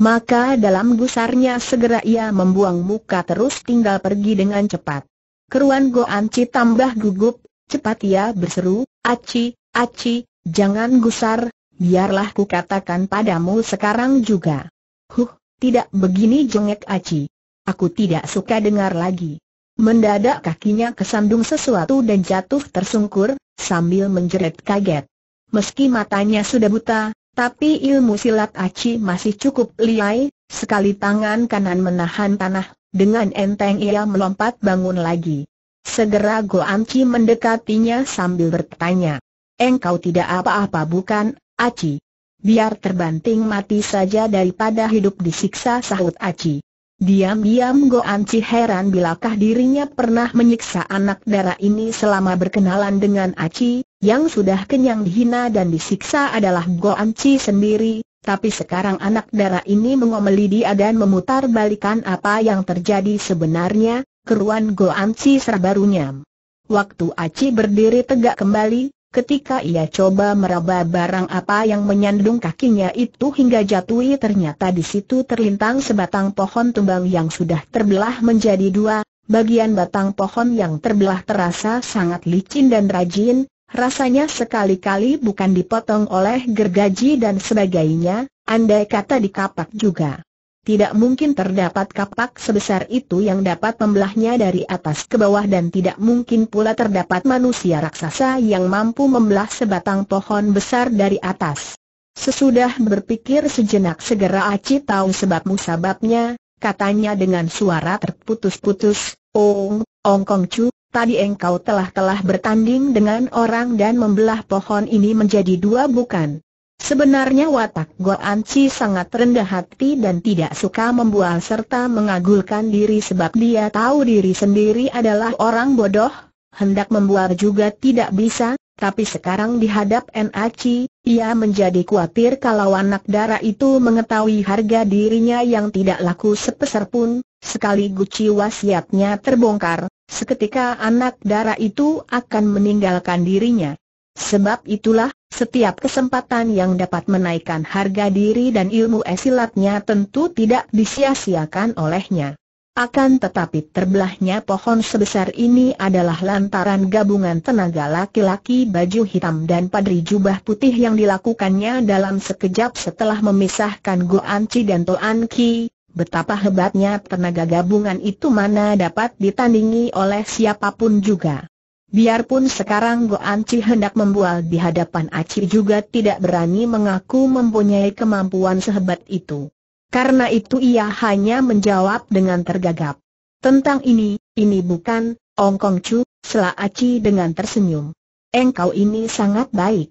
Maka dalam gusarnya segera ia membuang muka terus tinggal pergi dengan cepat. Keruan Goanci tambah gugup, cepat ia berseru, Aci, Aci, jangan gusar, biarlah ku katakan padamu sekarang juga. Huh, tidak begini jengek Aci. Aku tidak suka dengar lagi. Mendadak kakinya kesandung sesuatu dan jatuh tersungkur, sambil menjerit kaget. Meski matanya sudah buta, tapi ilmu silat Aci masih cukup liai, sekali tangan kanan menahan tanah dengan enteng ia melompat bangun lagi. Segera Anci mendekatinya sambil bertanya. Engkau tidak apa-apa bukan, Aci? Biar terbanting mati saja daripada hidup disiksa sahut Aci. Diam-diam Anci heran bilakah dirinya pernah menyiksa anak darah ini selama berkenalan dengan Aci, yang sudah kenyang dihina dan disiksa adalah Anci sendiri, tapi sekarang anak darah ini mengomeli dia dan memutar balikan apa yang terjadi sebenarnya, keruan Go Anci serba runyam. Waktu Aci berdiri tegak kembali, ketika ia coba meraba barang apa yang menyandung kakinya itu hingga jatuhi ternyata di situ terlintang sebatang pohon tumbang yang sudah terbelah menjadi dua, bagian batang pohon yang terbelah terasa sangat licin dan rajin, Rasanya sekali-kali bukan dipotong oleh gergaji dan sebagainya, andai kata di kapak juga. Tidak mungkin terdapat kapak sebesar itu yang dapat membelahnya dari atas ke bawah dan tidak mungkin pula terdapat manusia raksasa yang mampu membelah sebatang pohon besar dari atas. Sesudah berpikir sejenak segera Aci tahu sebab musababnya, katanya dengan suara terputus-putus, Ong, Ong Kong Chu, Tadi engkau telah-telah bertanding dengan orang dan membelah pohon ini menjadi dua bukan? Sebenarnya watak Go Anci sangat rendah hati dan tidak suka membual serta mengagulkan diri sebab dia tahu diri sendiri adalah orang bodoh, hendak membual juga tidak bisa, tapi sekarang dihadap Naci, ia menjadi khawatir kalau anak darah itu mengetahui harga dirinya yang tidak laku sepeser pun, sekali guci wasiatnya terbongkar, Seketika anak darah itu akan meninggalkan dirinya. Sebab itulah, setiap kesempatan yang dapat menaikkan harga diri dan ilmu esilatnya tentu tidak disia-siakan olehnya. Akan tetapi terbelahnya pohon sebesar ini adalah lantaran gabungan tenaga laki-laki baju hitam dan padri jubah putih yang dilakukannya dalam sekejap setelah memisahkan Goan dan Toan Ki, betapa hebatnya tenaga gabungan itu mana dapat ditandingi oleh siapapun juga. Biarpun sekarang Go Anci hendak membual di hadapan Aci juga tidak berani mengaku mempunyai kemampuan sehebat itu. Karena itu ia hanya menjawab dengan tergagap. Tentang ini, ini bukan, Kong Chu, selah Aci dengan tersenyum. Engkau ini sangat baik.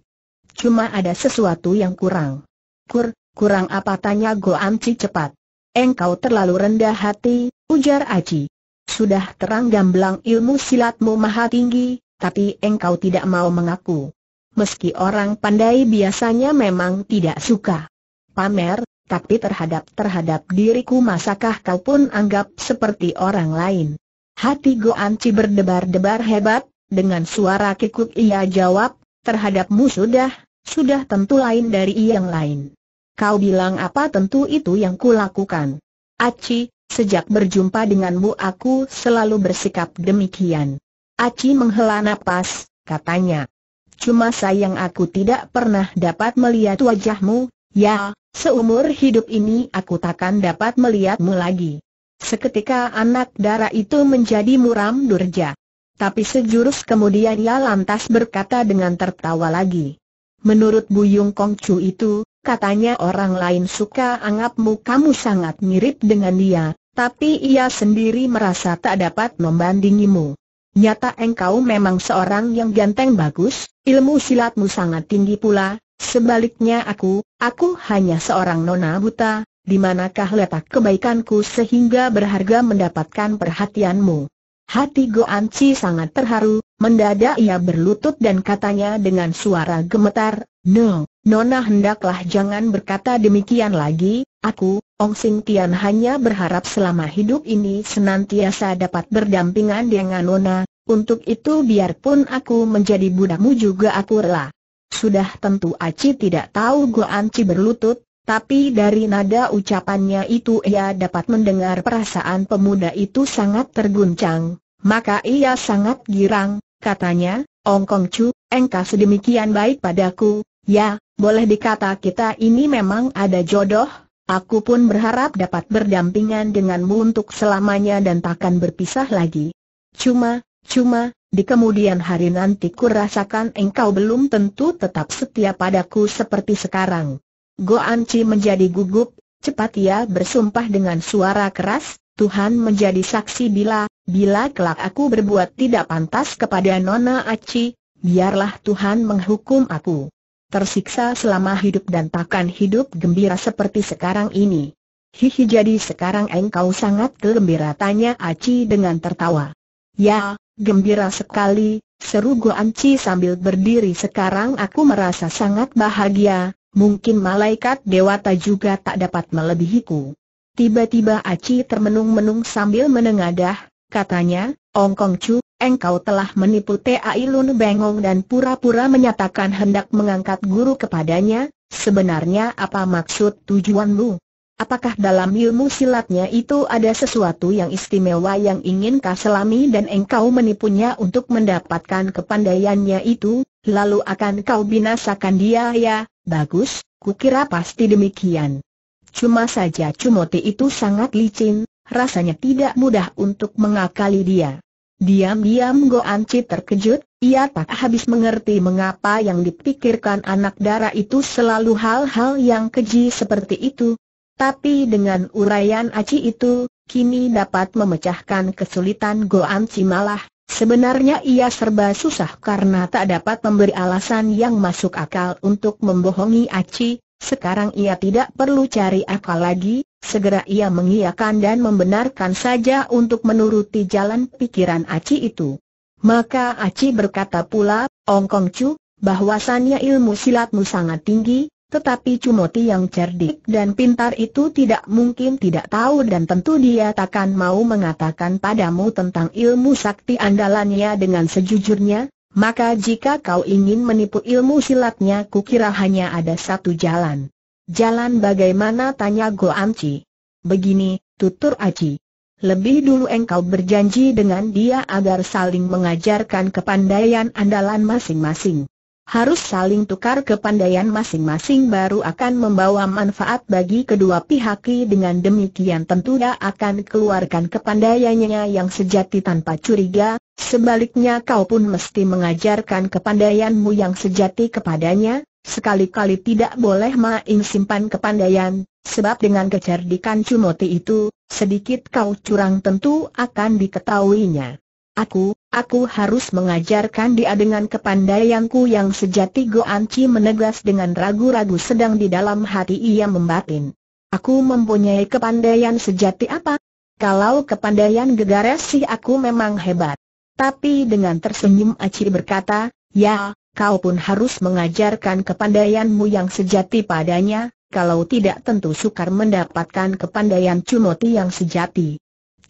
Cuma ada sesuatu yang kurang. Kur, kurang apa tanya Go Anci cepat. Engkau terlalu rendah hati, ujar Aji. Sudah terang gamblang ilmu silatmu maha tinggi, tapi engkau tidak mau mengaku. Meski orang pandai biasanya memang tidak suka pamer, tapi terhadap-terhadap diriku masakah kau pun anggap seperti orang lain? Hati Goanci berdebar-debar hebat, dengan suara kikuk ia jawab, terhadapmu sudah, sudah tentu lain dari yang lain. Kau bilang apa tentu itu yang kulakukan. Aci, sejak berjumpa denganmu aku selalu bersikap demikian. Aci menghela napas, katanya. Cuma sayang aku tidak pernah dapat melihat wajahmu, ya, seumur hidup ini aku takkan dapat melihatmu lagi. Seketika anak darah itu menjadi muram durja. Tapi sejurus kemudian ia lantas berkata dengan tertawa lagi. Menurut Buyung Kongcu itu, Katanya orang lain suka anggapmu kamu sangat mirip dengan dia, tapi ia sendiri merasa tak dapat membandingimu. Nyata engkau memang seorang yang ganteng bagus, ilmu silatmu sangat tinggi pula, sebaliknya aku, aku hanya seorang nona buta, di manakah letak kebaikanku sehingga berharga mendapatkan perhatianmu. Hati Goanci sangat terharu, Mendadak ia berlutut dan katanya dengan suara gemetar, No, Nona hendaklah jangan berkata demikian lagi, aku, Ong Sing Tian hanya berharap selama hidup ini senantiasa dapat berdampingan dengan Nona, untuk itu biarpun aku menjadi budakmu juga aku rela. Sudah tentu Aci tidak tahu Anci berlutut, tapi dari nada ucapannya itu ia dapat mendengar perasaan pemuda itu sangat terguncang. Maka ia sangat girang, katanya, Ong Kong Chu, engkau sedemikian baik padaku, ya, boleh dikata kita ini memang ada jodoh, aku pun berharap dapat berdampingan denganmu untuk selamanya dan takkan berpisah lagi. Cuma, cuma, di kemudian hari nanti ku rasakan engkau belum tentu tetap setia padaku seperti sekarang. Go Anci menjadi gugup, cepat ia bersumpah dengan suara keras, Tuhan menjadi saksi bila, bila kelak aku berbuat tidak pantas kepada Nona Aci, biarlah Tuhan menghukum aku. Tersiksa selama hidup dan takkan hidup gembira seperti sekarang ini. Hihi jadi sekarang engkau sangat gembira tanya Aci dengan tertawa. Ya, gembira sekali, seru Go Aci sambil berdiri sekarang aku merasa sangat bahagia, mungkin malaikat dewata juga tak dapat melebihiku. Tiba-tiba Aci termenung-menung sambil menengadah, katanya, Ongkong Chu, engkau telah menipu Tai Lun Bengong dan pura-pura menyatakan hendak mengangkat guru kepadanya, sebenarnya apa maksud tujuanmu? Apakah dalam ilmu silatnya itu ada sesuatu yang istimewa yang ingin kau selami dan engkau menipunya untuk mendapatkan kepandaiannya itu, lalu akan kau binasakan dia ya, bagus, kukira pasti demikian. Cuma saja Cumoti itu sangat licin, rasanya tidak mudah untuk mengakali dia. Diam-diam Go Anci terkejut, ia tak habis mengerti mengapa yang dipikirkan anak dara itu selalu hal-hal yang keji seperti itu. Tapi dengan uraian Aci itu, kini dapat memecahkan kesulitan Go Anci malah, sebenarnya ia serba susah karena tak dapat memberi alasan yang masuk akal untuk membohongi Aci, sekarang ia tidak perlu cari akal lagi, segera ia mengiyakan dan membenarkan saja untuk menuruti jalan pikiran Aci itu. Maka Aci berkata pula, Ong Kong Chu, bahwasannya ilmu silatmu sangat tinggi, tetapi Cumoti yang cerdik dan pintar itu tidak mungkin tidak tahu dan tentu dia takkan mau mengatakan padamu tentang ilmu sakti andalannya dengan sejujurnya, maka jika kau ingin menipu ilmu silatnya kukira hanya ada satu jalan. Jalan bagaimana tanya Go Amci. Begini, tutur Aci. Lebih dulu engkau berjanji dengan dia agar saling mengajarkan kepandaian andalan masing-masing. Harus saling tukar kepandaian masing-masing baru akan membawa manfaat bagi kedua pihak dengan demikian tentu dia akan keluarkan kepandaiannya yang sejati tanpa curiga, Sebaliknya kau pun mesti mengajarkan kepandaianmu yang sejati kepadanya, sekali-kali tidak boleh main simpan kepandaian, sebab dengan kecerdikan Cumoti itu, sedikit kau curang tentu akan diketahuinya. Aku, aku harus mengajarkan dia dengan kepandaianku yang sejati Goanci menegas dengan ragu-ragu sedang di dalam hati ia membatin. Aku mempunyai kepandaian sejati apa? Kalau kepandaian gegara sih aku memang hebat. Tapi dengan tersenyum Aci berkata, ya, kau pun harus mengajarkan kepandaianmu yang sejati padanya, kalau tidak tentu sukar mendapatkan kepandaian Cunoti yang sejati.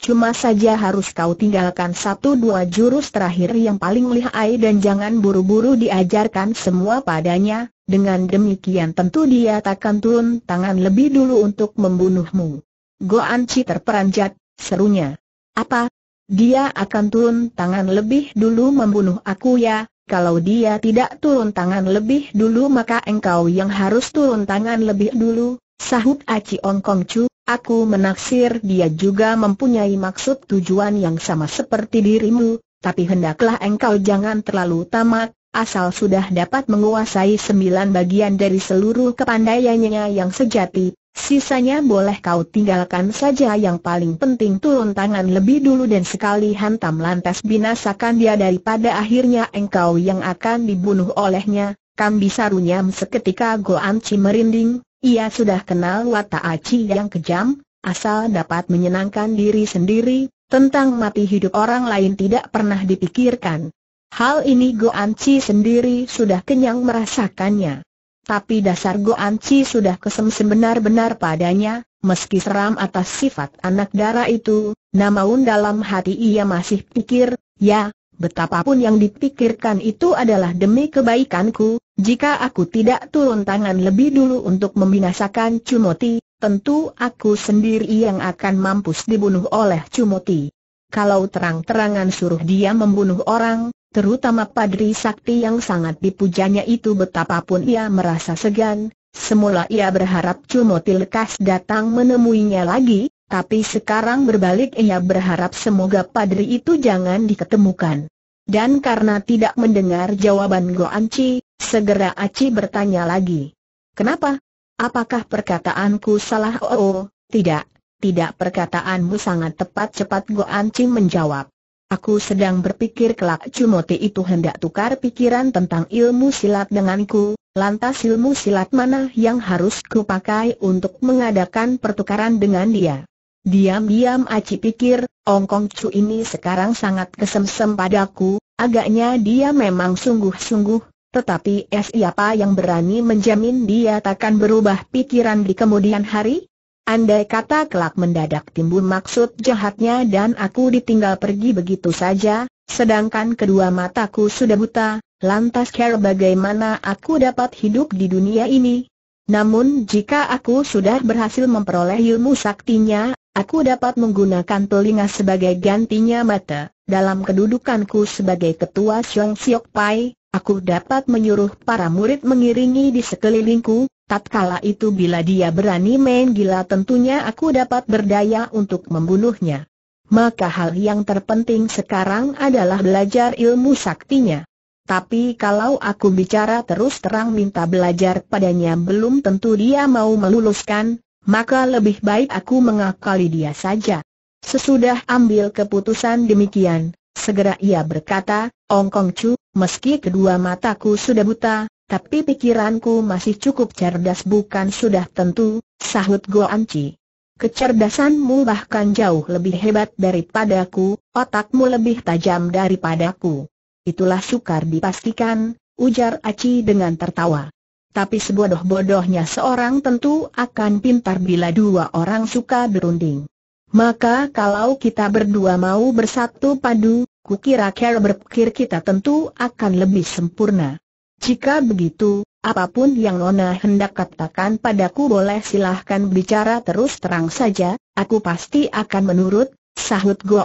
Cuma saja harus kau tinggalkan satu dua jurus terakhir yang paling lihai dan jangan buru-buru diajarkan semua padanya, dengan demikian tentu dia takkan turun tangan lebih dulu untuk membunuhmu. Goanci terperanjat, serunya. Apa, dia akan turun tangan lebih dulu membunuh aku ya, kalau dia tidak turun tangan lebih dulu maka engkau yang harus turun tangan lebih dulu, sahut Aci Ong Kong Chu, aku menaksir dia juga mempunyai maksud tujuan yang sama seperti dirimu, tapi hendaklah engkau jangan terlalu tamak, asal sudah dapat menguasai sembilan bagian dari seluruh kepandaiannya yang sejati, Sisanya boleh kau tinggalkan saja yang paling penting turun tangan lebih dulu dan sekali hantam lantas binasakan dia daripada akhirnya engkau yang akan dibunuh olehnya. bisa sarunyam seketika Goan Anci merinding, ia sudah kenal watak Aci yang kejam, asal dapat menyenangkan diri sendiri, tentang mati hidup orang lain tidak pernah dipikirkan. Hal ini Goan Anci sendiri sudah kenyang merasakannya. Tapi dasar Goanci sudah kesemsem benar-benar padanya, meski seram atas sifat anak darah itu, namun dalam hati ia masih pikir, ya, betapapun yang dipikirkan itu adalah demi kebaikanku, jika aku tidak turun tangan lebih dulu untuk membinasakan Cumoti, tentu aku sendiri yang akan mampus dibunuh oleh Cumoti. Kalau terang-terangan suruh dia membunuh orang, terutama Padri Sakti yang sangat dipujanya itu betapapun ia merasa segan, semula ia berharap Cumoti lekas datang menemuinya lagi, tapi sekarang berbalik ia berharap semoga Padri itu jangan diketemukan. Dan karena tidak mendengar jawaban Go Anci, segera Aci bertanya lagi. Kenapa? Apakah perkataanku salah? Oh, oh tidak, tidak perkataanmu sangat tepat cepat Go Anci menjawab. Aku sedang berpikir kelak Cumoti itu hendak tukar pikiran tentang ilmu silat denganku, lantas ilmu silat mana yang harus ku pakai untuk mengadakan pertukaran dengan dia. Diam-diam Aci pikir, Ongkong Cu ini sekarang sangat kesemsem padaku, agaknya dia memang sungguh-sungguh, tetapi siapa yang berani menjamin dia takkan berubah pikiran di kemudian hari? Andai kata kelak mendadak timbul maksud jahatnya dan aku ditinggal pergi begitu saja, sedangkan kedua mataku sudah buta, lantas care bagaimana aku dapat hidup di dunia ini? Namun jika aku sudah berhasil memperoleh ilmu saktinya, aku dapat menggunakan telinga sebagai gantinya mata. Dalam kedudukanku sebagai ketua Xiong Siok Pai, aku dapat menyuruh para murid mengiringi di sekelilingku, Tatkala itu bila dia berani main gila tentunya aku dapat berdaya untuk membunuhnya. Maka hal yang terpenting sekarang adalah belajar ilmu saktinya. Tapi kalau aku bicara terus terang minta belajar padanya belum tentu dia mau meluluskan, maka lebih baik aku mengakali dia saja. Sesudah ambil keputusan demikian, segera ia berkata, Ong Kong Chu, meski kedua mataku sudah buta, tapi pikiranku masih cukup cerdas bukan sudah tentu, sahut Anci. Kecerdasanmu bahkan jauh lebih hebat daripadaku, otakmu lebih tajam daripadaku. Itulah sukar dipastikan, ujar Aci dengan tertawa. Tapi sebodoh-bodohnya seorang tentu akan pintar bila dua orang suka berunding. Maka kalau kita berdua mau bersatu padu, kukira kira berpikir kita tentu akan lebih sempurna. Jika begitu, apapun yang Nona hendak katakan padaku boleh silahkan bicara terus terang saja, aku pasti akan menurut, sahut Ku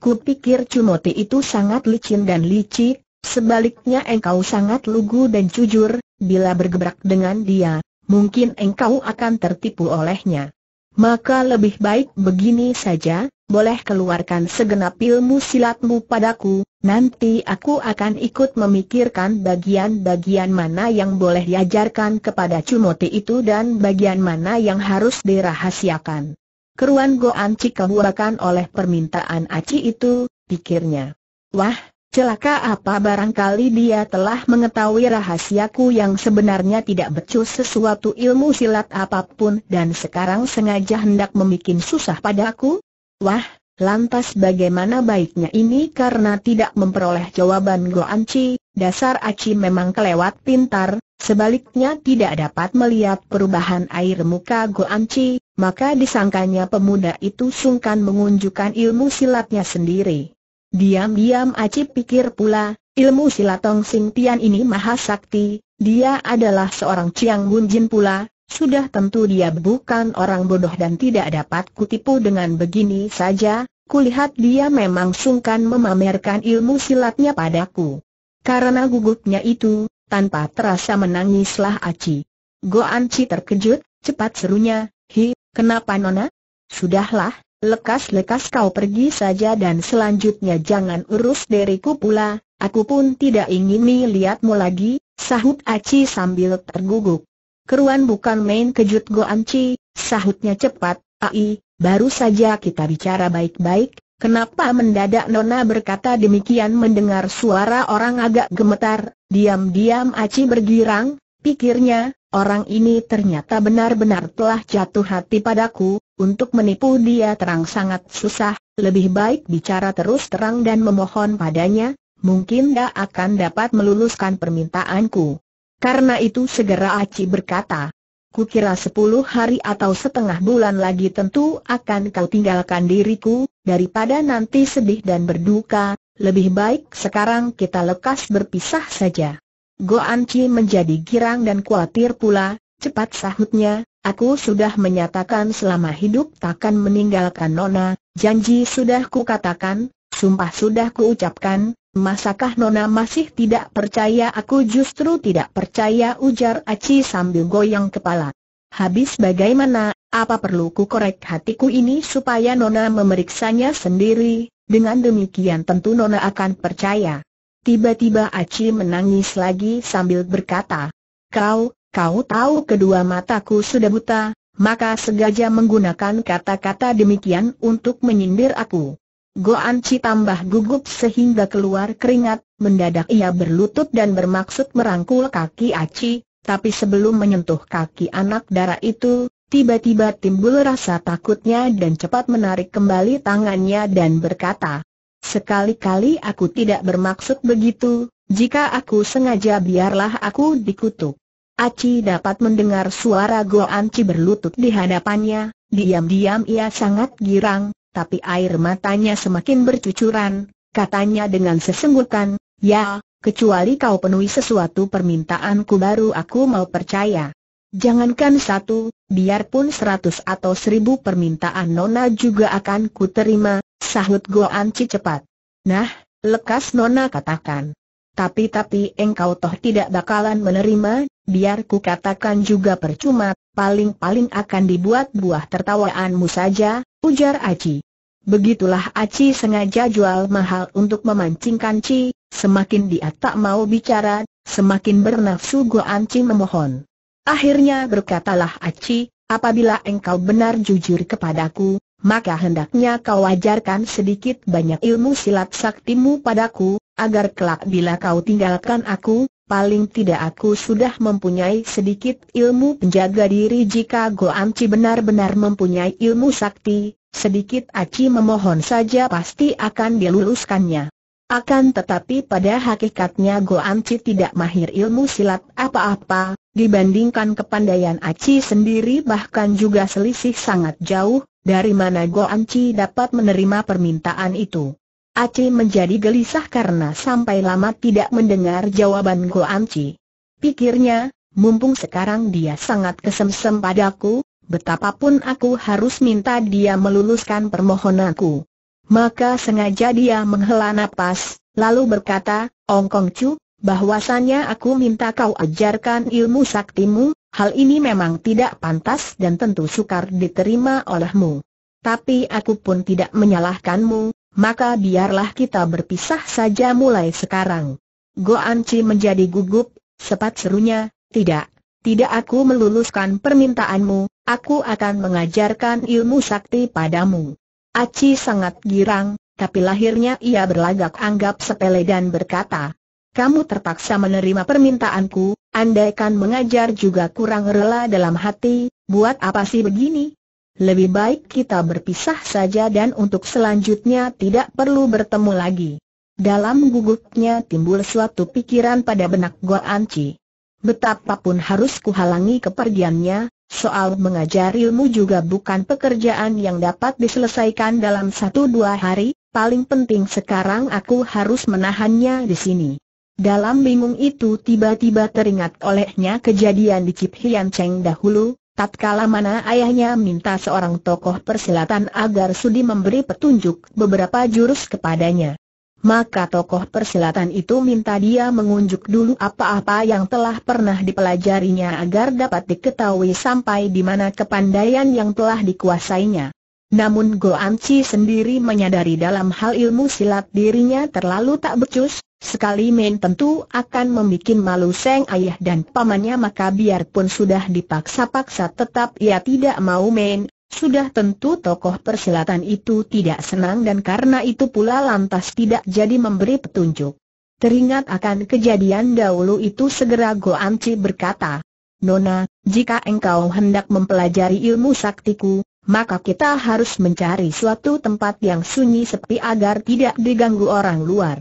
Kupikir Cunoti itu sangat licin dan licik, sebaliknya engkau sangat lugu dan jujur, bila bergebrak dengan dia, mungkin engkau akan tertipu olehnya. Maka lebih baik begini saja, boleh keluarkan segenap ilmu silatmu padaku, nanti aku akan ikut memikirkan bagian-bagian mana yang boleh diajarkan kepada Cumoti itu dan bagian mana yang harus dirahasiakan. Keruan Goan dikeluarkan oleh permintaan Aci itu, pikirnya. Wah, celaka apa barangkali dia telah mengetahui rahasiaku yang sebenarnya tidak becus sesuatu ilmu silat apapun dan sekarang sengaja hendak membuat susah padaku? Wah, lantas bagaimana baiknya ini karena tidak memperoleh jawaban Go Anci, dasar Aci memang kelewat pintar, sebaliknya tidak dapat melihat perubahan air muka Go Anci, maka disangkanya pemuda itu sungkan mengunjukkan ilmu silatnya sendiri. Diam-diam Aci pikir pula, ilmu silat Tong Sing Tian ini maha sakti, dia adalah seorang Ciang Jin pula, sudah tentu dia bukan orang bodoh dan tidak dapat kutipu dengan begini saja, kulihat dia memang sungkan memamerkan ilmu silatnya padaku. Karena gugupnya itu, tanpa terasa menangislah Aci. Goanci terkejut, cepat serunya, Hi, kenapa Nona? Sudahlah, lekas-lekas kau pergi saja dan selanjutnya jangan urus diriku pula, aku pun tidak ingin lihatmu lagi, sahut Aci sambil terguguk. Keruan bukan main kejut Goanci, sahutnya cepat, ai, baru saja kita bicara baik-baik, kenapa mendadak Nona berkata demikian mendengar suara orang agak gemetar, diam-diam Aci bergirang, pikirnya, orang ini ternyata benar-benar telah jatuh hati padaku, untuk menipu dia terang sangat susah, lebih baik bicara terus terang dan memohon padanya, mungkin dia akan dapat meluluskan permintaanku. Karena itu segera Aci berkata, Kukira sepuluh hari atau setengah bulan lagi tentu akan kau tinggalkan diriku, daripada nanti sedih dan berduka, lebih baik sekarang kita lekas berpisah saja. Go Anci menjadi girang dan khawatir pula, cepat sahutnya, aku sudah menyatakan selama hidup takkan meninggalkan Nona, janji sudah ku katakan, sumpah sudah kuucapkan, Masakah Nona masih tidak percaya aku justru tidak percaya ujar Aci sambil goyang kepala. Habis bagaimana, apa perlu ku korek hatiku ini supaya Nona memeriksanya sendiri, dengan demikian tentu Nona akan percaya. Tiba-tiba Aci menangis lagi sambil berkata, Kau, kau tahu kedua mataku sudah buta, maka sengaja menggunakan kata-kata demikian untuk menyindir aku. Goan Ci tambah gugup sehingga keluar keringat, mendadak ia berlutut dan bermaksud merangkul kaki Aci, tapi sebelum menyentuh kaki anak darah itu, tiba-tiba timbul rasa takutnya dan cepat menarik kembali tangannya dan berkata, Sekali-kali aku tidak bermaksud begitu, jika aku sengaja biarlah aku dikutuk. Aci dapat mendengar suara Goan Ci berlutut di hadapannya, diam-diam ia sangat girang, tapi air matanya semakin bercucuran, katanya dengan sesenggutan, ya, kecuali kau penuhi sesuatu permintaanku baru aku mau percaya. Jangankan satu, biarpun seratus atau seribu permintaan Nona juga akan ku terima, sahut Goanci cepat. Nah, lekas Nona katakan. Tapi-tapi engkau toh tidak bakalan menerima, biar ku katakan juga percuma, paling-paling akan dibuat buah tertawaanmu saja, ujar Aci. Begitulah Aci sengaja jual mahal untuk memancingkan Ci, semakin dia tak mau bicara, semakin bernafsu Goan Ci memohon. Akhirnya berkatalah Aci, apabila engkau benar jujur kepadaku, maka hendaknya kau ajarkan sedikit banyak ilmu silat saktimu padaku, agar kelak bila kau tinggalkan aku, paling tidak aku sudah mempunyai sedikit ilmu penjaga diri jika Goanci benar-benar mempunyai ilmu sakti, sedikit Aci memohon saja pasti akan diluluskannya. Akan tetapi pada hakikatnya Goanci tidak mahir ilmu silat apa-apa, dibandingkan kepandaian Aci sendiri bahkan juga selisih sangat jauh, dari mana Goanci dapat menerima permintaan itu. Aci menjadi gelisah karena sampai lama tidak mendengar jawaban Go Amci. Pikirnya, mumpung sekarang dia sangat kesemsem padaku, betapapun aku harus minta dia meluluskan permohonanku. Maka sengaja dia menghela napas, lalu berkata, Ongkong Chu, bahwasannya aku minta kau ajarkan ilmu saktimu, hal ini memang tidak pantas dan tentu sukar diterima olehmu. Tapi aku pun tidak menyalahkanmu, maka biarlah kita berpisah saja mulai sekarang. Goan Chi menjadi gugup, sepat serunya, tidak, tidak aku meluluskan permintaanmu, aku akan mengajarkan ilmu sakti padamu. Aci sangat girang, tapi lahirnya ia berlagak anggap sepele dan berkata, kamu terpaksa menerima permintaanku, andaikan mengajar juga kurang rela dalam hati, buat apa sih begini? lebih baik kita berpisah saja dan untuk selanjutnya tidak perlu bertemu lagi. Dalam gugupnya timbul suatu pikiran pada benak Goan Anci. Betapapun harus kuhalangi kepergiannya, soal mengajar ilmu juga bukan pekerjaan yang dapat diselesaikan dalam satu dua hari, paling penting sekarang aku harus menahannya di sini. Dalam bingung itu tiba-tiba teringat olehnya kejadian di Cip Hian Cheng dahulu, Tatkala mana ayahnya minta seorang tokoh persilatan agar Sudi memberi petunjuk beberapa jurus kepadanya. Maka tokoh persilatan itu minta dia mengunjuk dulu apa-apa yang telah pernah dipelajarinya agar dapat diketahui sampai di mana kepandaian yang telah dikuasainya. Namun Goanci sendiri menyadari dalam hal ilmu silat dirinya terlalu tak becus, Sekali main tentu akan membuat malu Seng Ayah dan pamannya maka biarpun sudah dipaksa-paksa tetap ia tidak mau main, sudah tentu tokoh persilatan itu tidak senang dan karena itu pula lantas tidak jadi memberi petunjuk. Teringat akan kejadian dahulu itu segera Anci berkata, Nona, jika engkau hendak mempelajari ilmu saktiku, maka kita harus mencari suatu tempat yang sunyi sepi agar tidak diganggu orang luar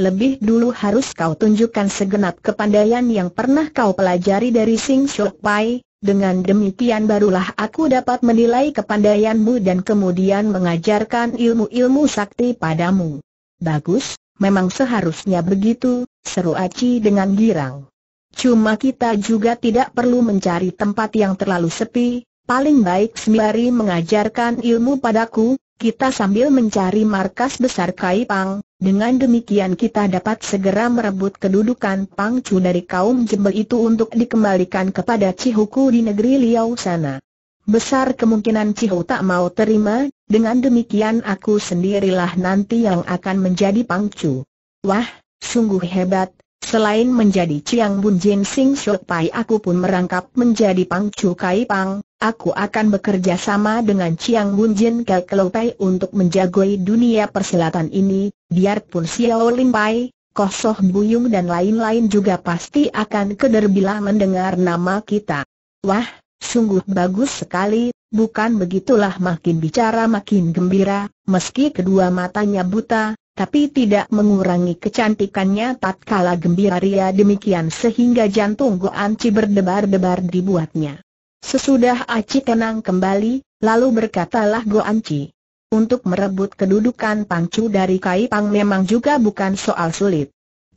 lebih dulu harus kau tunjukkan segenap kepandaian yang pernah kau pelajari dari Sing Shok Pai, dengan demikian barulah aku dapat menilai kepandaianmu dan kemudian mengajarkan ilmu-ilmu sakti padamu. Bagus, memang seharusnya begitu, seru Aci dengan girang. Cuma kita juga tidak perlu mencari tempat yang terlalu sepi, paling baik sembari mengajarkan ilmu padaku, kita sambil mencari markas besar Kai Pang, dengan demikian kita dapat segera merebut kedudukan Pangcu dari kaum Jebel itu untuk dikembalikan kepada Cihuku di negeri Liao sana. Besar kemungkinan Cihu tak mau terima, dengan demikian aku sendirilah nanti yang akan menjadi Pangcu. Wah, sungguh hebat, selain menjadi Chiang Bun Jin Sing Shok Pai aku pun merangkap menjadi Pangcu Chu Kai Pang, Aku akan bekerja sama dengan Chiang Bunjin ke Kelopai untuk menjagoi dunia persilatan ini, biarpun Xiao Lin Pai, Koh Soh Buyung dan lain-lain juga pasti akan keder mendengar nama kita. Wah, sungguh bagus sekali, bukan begitulah makin bicara makin gembira, meski kedua matanya buta, tapi tidak mengurangi kecantikannya tatkala gembira ria demikian sehingga jantung Goan Chi berdebar-debar dibuatnya. Sesudah Aci tenang kembali, lalu berkatalah Go Anci. Untuk merebut kedudukan Pangcu dari Kai Pang memang juga bukan soal sulit.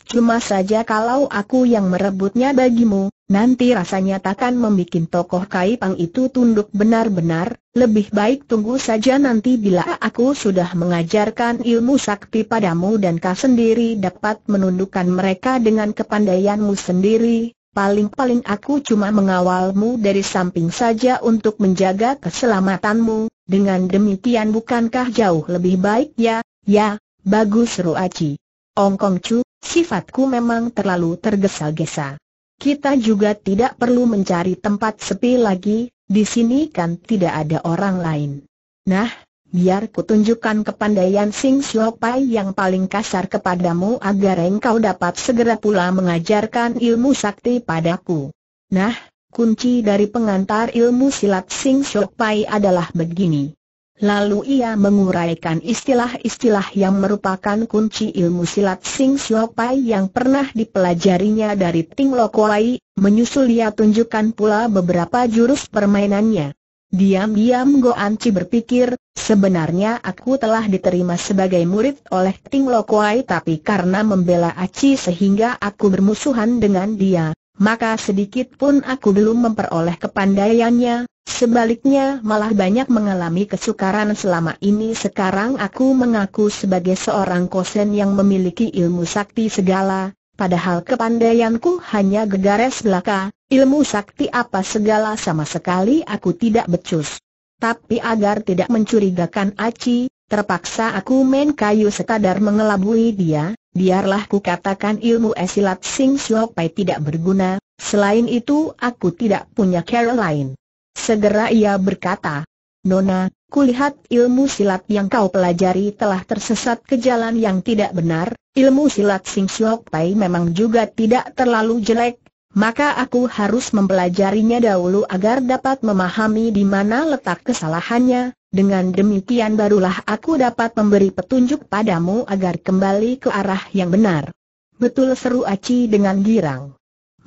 Cuma saja kalau aku yang merebutnya bagimu, nanti rasanya takkan membuat tokoh Kai Pang itu tunduk benar-benar, lebih baik tunggu saja nanti bila aku sudah mengajarkan ilmu sakti padamu dan kau sendiri dapat menundukkan mereka dengan kepandaianmu sendiri, Paling-paling aku cuma mengawalmu dari samping saja untuk menjaga keselamatanmu, dengan demikian bukankah jauh lebih baik ya, ya, bagus Ruaci. Ongkong Chu, sifatku memang terlalu tergesa-gesa. Kita juga tidak perlu mencari tempat sepi lagi, di sini kan tidak ada orang lain. Nah, biar kutunjukkan kepandaian Sing Siopai Pai yang paling kasar kepadamu agar engkau dapat segera pula mengajarkan ilmu sakti padaku. Nah, kunci dari pengantar ilmu silat Sing Siopai Pai adalah begini. Lalu ia menguraikan istilah-istilah yang merupakan kunci ilmu silat Sing Siopai Pai yang pernah dipelajarinya dari Ting Lo Kuai, menyusul ia tunjukkan pula beberapa jurus permainannya. Diam-diam Goanci berpikir, sebenarnya aku telah diterima sebagai murid oleh Ting Kuai tapi karena membela Aci sehingga aku bermusuhan dengan dia, maka sedikit pun aku belum memperoleh kepandaiannya, sebaliknya malah banyak mengalami kesukaran selama ini sekarang aku mengaku sebagai seorang kosen yang memiliki ilmu sakti segala, Padahal kepandaianku hanya gegares belaka, ilmu sakti apa segala sama sekali aku tidak becus. Tapi agar tidak mencurigakan Aci, terpaksa aku main kayu sekadar mengelabui dia, biarlah ku katakan ilmu esilat Sing Siok Pai tidak berguna, selain itu aku tidak punya cara lain. Segera ia berkata, Nona, Kulihat ilmu silat yang kau pelajari telah tersesat ke jalan yang tidak benar, ilmu silat Sing Siok Pai memang juga tidak terlalu jelek, maka aku harus mempelajarinya dahulu agar dapat memahami di mana letak kesalahannya, dengan demikian barulah aku dapat memberi petunjuk padamu agar kembali ke arah yang benar. Betul seru Aci dengan girang.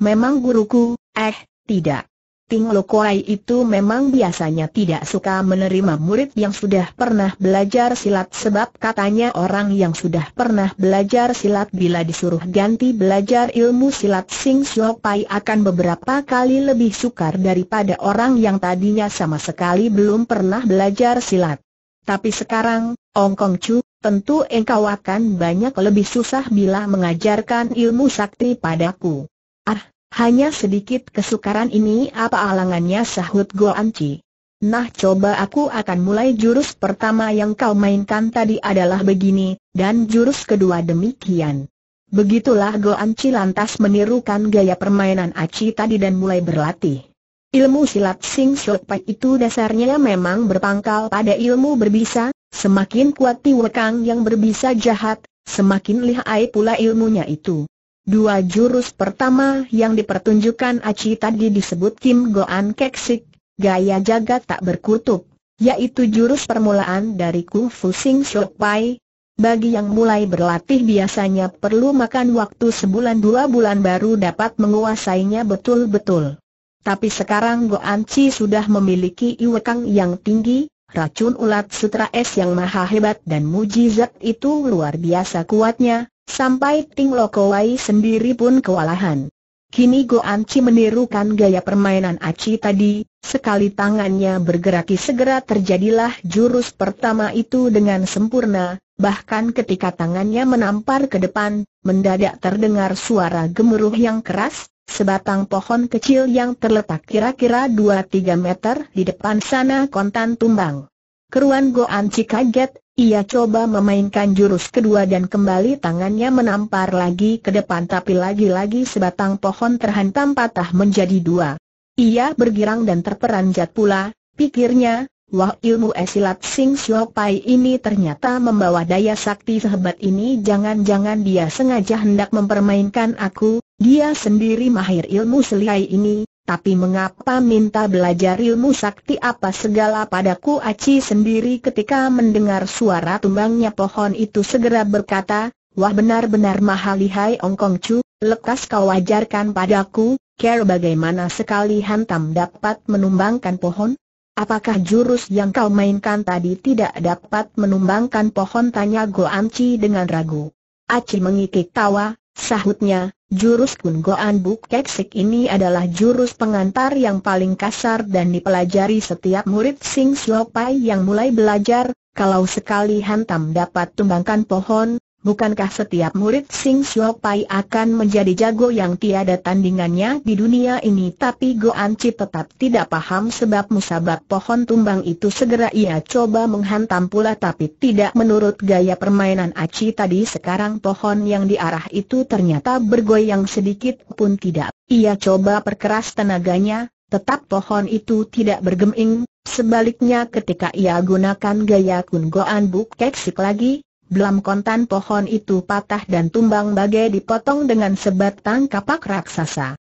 Memang guruku, eh, tidak. Ting Kuai itu memang biasanya tidak suka menerima murid yang sudah pernah belajar silat sebab katanya orang yang sudah pernah belajar silat bila disuruh ganti belajar ilmu silat Sing Sio Pai akan beberapa kali lebih sukar daripada orang yang tadinya sama sekali belum pernah belajar silat. Tapi sekarang, Ong Kong Chu, tentu engkau akan banyak lebih susah bila mengajarkan ilmu sakti padaku. Ah, hanya sedikit kesukaran ini apa alangannya sahut Go Anci. Nah coba aku akan mulai jurus pertama yang kau mainkan tadi adalah begini, dan jurus kedua demikian. Begitulah Go Anci lantas menirukan gaya permainan Aci tadi dan mulai berlatih. Ilmu silat Sing Shok Pai itu dasarnya memang berpangkal pada ilmu berbisa, semakin kuat Tiwekang yang berbisa jahat, semakin lihai pula ilmunya itu. Dua jurus pertama yang dipertunjukkan Aci tadi disebut Kim Goan Keksik, gaya jaga tak berkutuk, yaitu jurus permulaan dari Kung Fu Sing Shok Pai. Bagi yang mulai berlatih biasanya perlu makan waktu sebulan dua bulan baru dapat menguasainya betul-betul. Tapi sekarang Goan Chi sudah memiliki iwekang yang tinggi, racun ulat sutra es yang maha hebat dan mujizat itu luar biasa kuatnya, Sampai Ting Lokowai sendiri pun kewalahan. Kini Go Anci menirukan gaya permainan Aci tadi, sekali tangannya bergeraki segera terjadilah jurus pertama itu dengan sempurna, bahkan ketika tangannya menampar ke depan, mendadak terdengar suara gemuruh yang keras, sebatang pohon kecil yang terletak kira-kira 2-3 meter di depan sana kontan tumbang. Keruan Go Anci kaget, ia coba memainkan jurus kedua dan kembali tangannya menampar lagi ke depan tapi lagi-lagi sebatang pohon terhantam patah menjadi dua. Ia bergirang dan terperanjat pula, pikirnya, wah ilmu esilat Sing Xiao Pai ini ternyata membawa daya sakti sehebat ini jangan-jangan dia sengaja hendak mempermainkan aku, dia sendiri mahir ilmu seliai ini, tapi mengapa minta belajar ilmu sakti apa segala padaku Aci sendiri ketika mendengar suara tumbangnya pohon itu segera berkata, Wah benar-benar mahalihai Ongkong Chu, lekas kau ajarkan padaku, care bagaimana sekali hantam dapat menumbangkan pohon? Apakah jurus yang kau mainkan tadi tidak dapat menumbangkan pohon tanya Anci dengan ragu. Aci mengikik tawa, Sahutnya, jurus Kun Goan Buk Keksik ini adalah jurus pengantar yang paling kasar dan dipelajari setiap murid Sing Siopai yang mulai belajar, kalau sekali hantam dapat tumbangkan pohon, bukankah setiap murid Sing Xiao akan menjadi jago yang tiada tandingannya di dunia ini? Tapi Goan Anci tetap tidak paham sebab musabab pohon tumbang itu segera ia coba menghantam pula tapi tidak menurut gaya permainan Aci tadi sekarang pohon yang diarah itu ternyata bergoyang sedikit pun tidak. Ia coba perkeras tenaganya, tetap pohon itu tidak bergeming, sebaliknya ketika ia gunakan gaya Kun Goan Buk Keksik lagi, Belam kontan pohon itu patah dan tumbang bagai dipotong dengan sebatang kapak raksasa.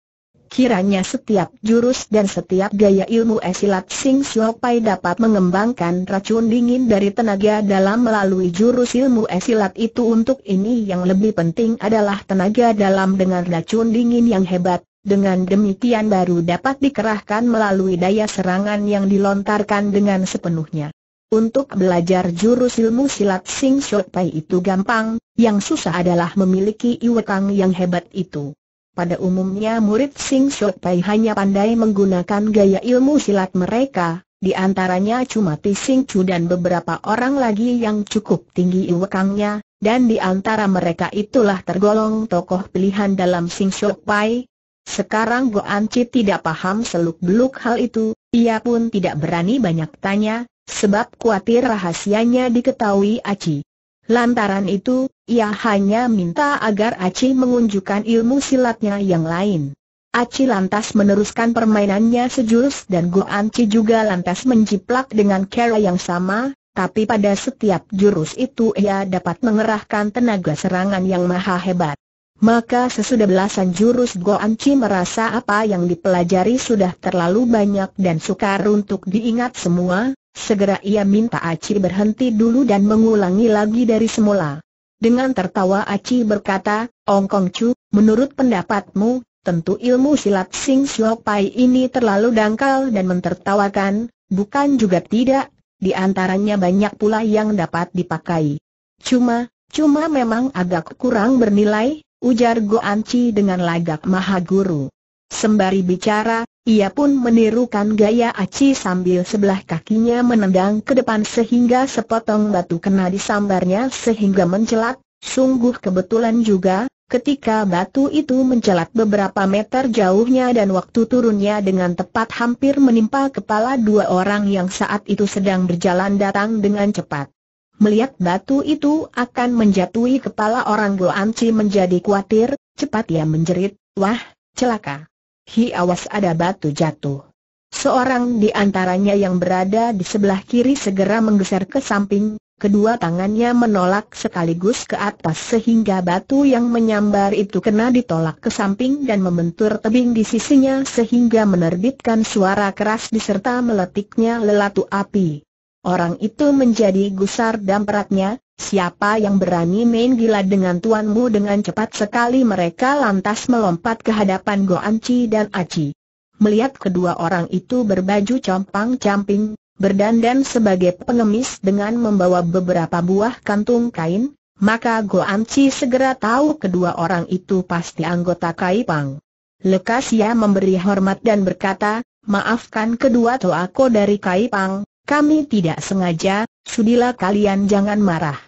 Kiranya setiap jurus dan setiap gaya ilmu esilat Sing Xiao Pai dapat mengembangkan racun dingin dari tenaga dalam melalui jurus ilmu esilat itu untuk ini yang lebih penting adalah tenaga dalam dengan racun dingin yang hebat, dengan demikian baru dapat dikerahkan melalui daya serangan yang dilontarkan dengan sepenuhnya. Untuk belajar jurus ilmu silat Sing Shot Pai itu gampang, yang susah adalah memiliki iwekang yang hebat itu. Pada umumnya murid Sing Shot Pai hanya pandai menggunakan gaya ilmu silat mereka, di antaranya cuma Sing Chu dan beberapa orang lagi yang cukup tinggi iwekangnya, dan di antara mereka itulah tergolong tokoh pilihan dalam Sing Shot Pai. Sekarang Go Anci tidak paham seluk-beluk hal itu, ia pun tidak berani banyak tanya, Sebab kuatir rahasianya diketahui Aci. Lantaran itu, ia hanya minta agar Aci mengunjukkan ilmu silatnya yang lain. Aci lantas meneruskan permainannya sejurus dan Anci juga lantas menjiplak dengan cara yang sama, tapi pada setiap jurus itu ia dapat mengerahkan tenaga serangan yang maha hebat. Maka sesudah belasan jurus Anci merasa apa yang dipelajari sudah terlalu banyak dan sukar untuk diingat semua, Segera ia minta Aci berhenti dulu dan mengulangi lagi dari semula. Dengan tertawa Aci berkata, Ong Kong Chu, menurut pendapatmu, tentu ilmu silat Sing Siok Pai ini terlalu dangkal dan mentertawakan, bukan juga tidak, di antaranya banyak pula yang dapat dipakai. Cuma, cuma memang agak kurang bernilai, ujar Anci dengan lagak maha guru. Sembari bicara, ia pun menirukan gaya aci sambil sebelah kakinya menendang ke depan sehingga sepotong batu kena disambarnya sehingga mencelat, sungguh kebetulan juga, ketika batu itu mencelat beberapa meter jauhnya dan waktu turunnya dengan tepat hampir menimpa kepala dua orang yang saat itu sedang berjalan datang dengan cepat. Melihat batu itu akan menjatuhi kepala orang Goanci menjadi khawatir, cepat ia menjerit, wah, celaka hi awas ada batu jatuh. Seorang di antaranya yang berada di sebelah kiri segera menggeser ke samping, kedua tangannya menolak sekaligus ke atas sehingga batu yang menyambar itu kena ditolak ke samping dan membentur tebing di sisinya sehingga menerbitkan suara keras diserta meletiknya lelatu api. Orang itu menjadi gusar dan peratnya, siapa yang berani main gila dengan tuanmu dengan cepat sekali mereka lantas melompat ke hadapan Goanci dan Aci. Melihat kedua orang itu berbaju compang-camping, berdandan sebagai pengemis dengan membawa beberapa buah kantung kain, maka Goanci segera tahu kedua orang itu pasti anggota Kaipang. Lekas ia memberi hormat dan berkata, maafkan kedua toako dari Kai Pang. Kami tidak sengaja, sudilah kalian jangan marah.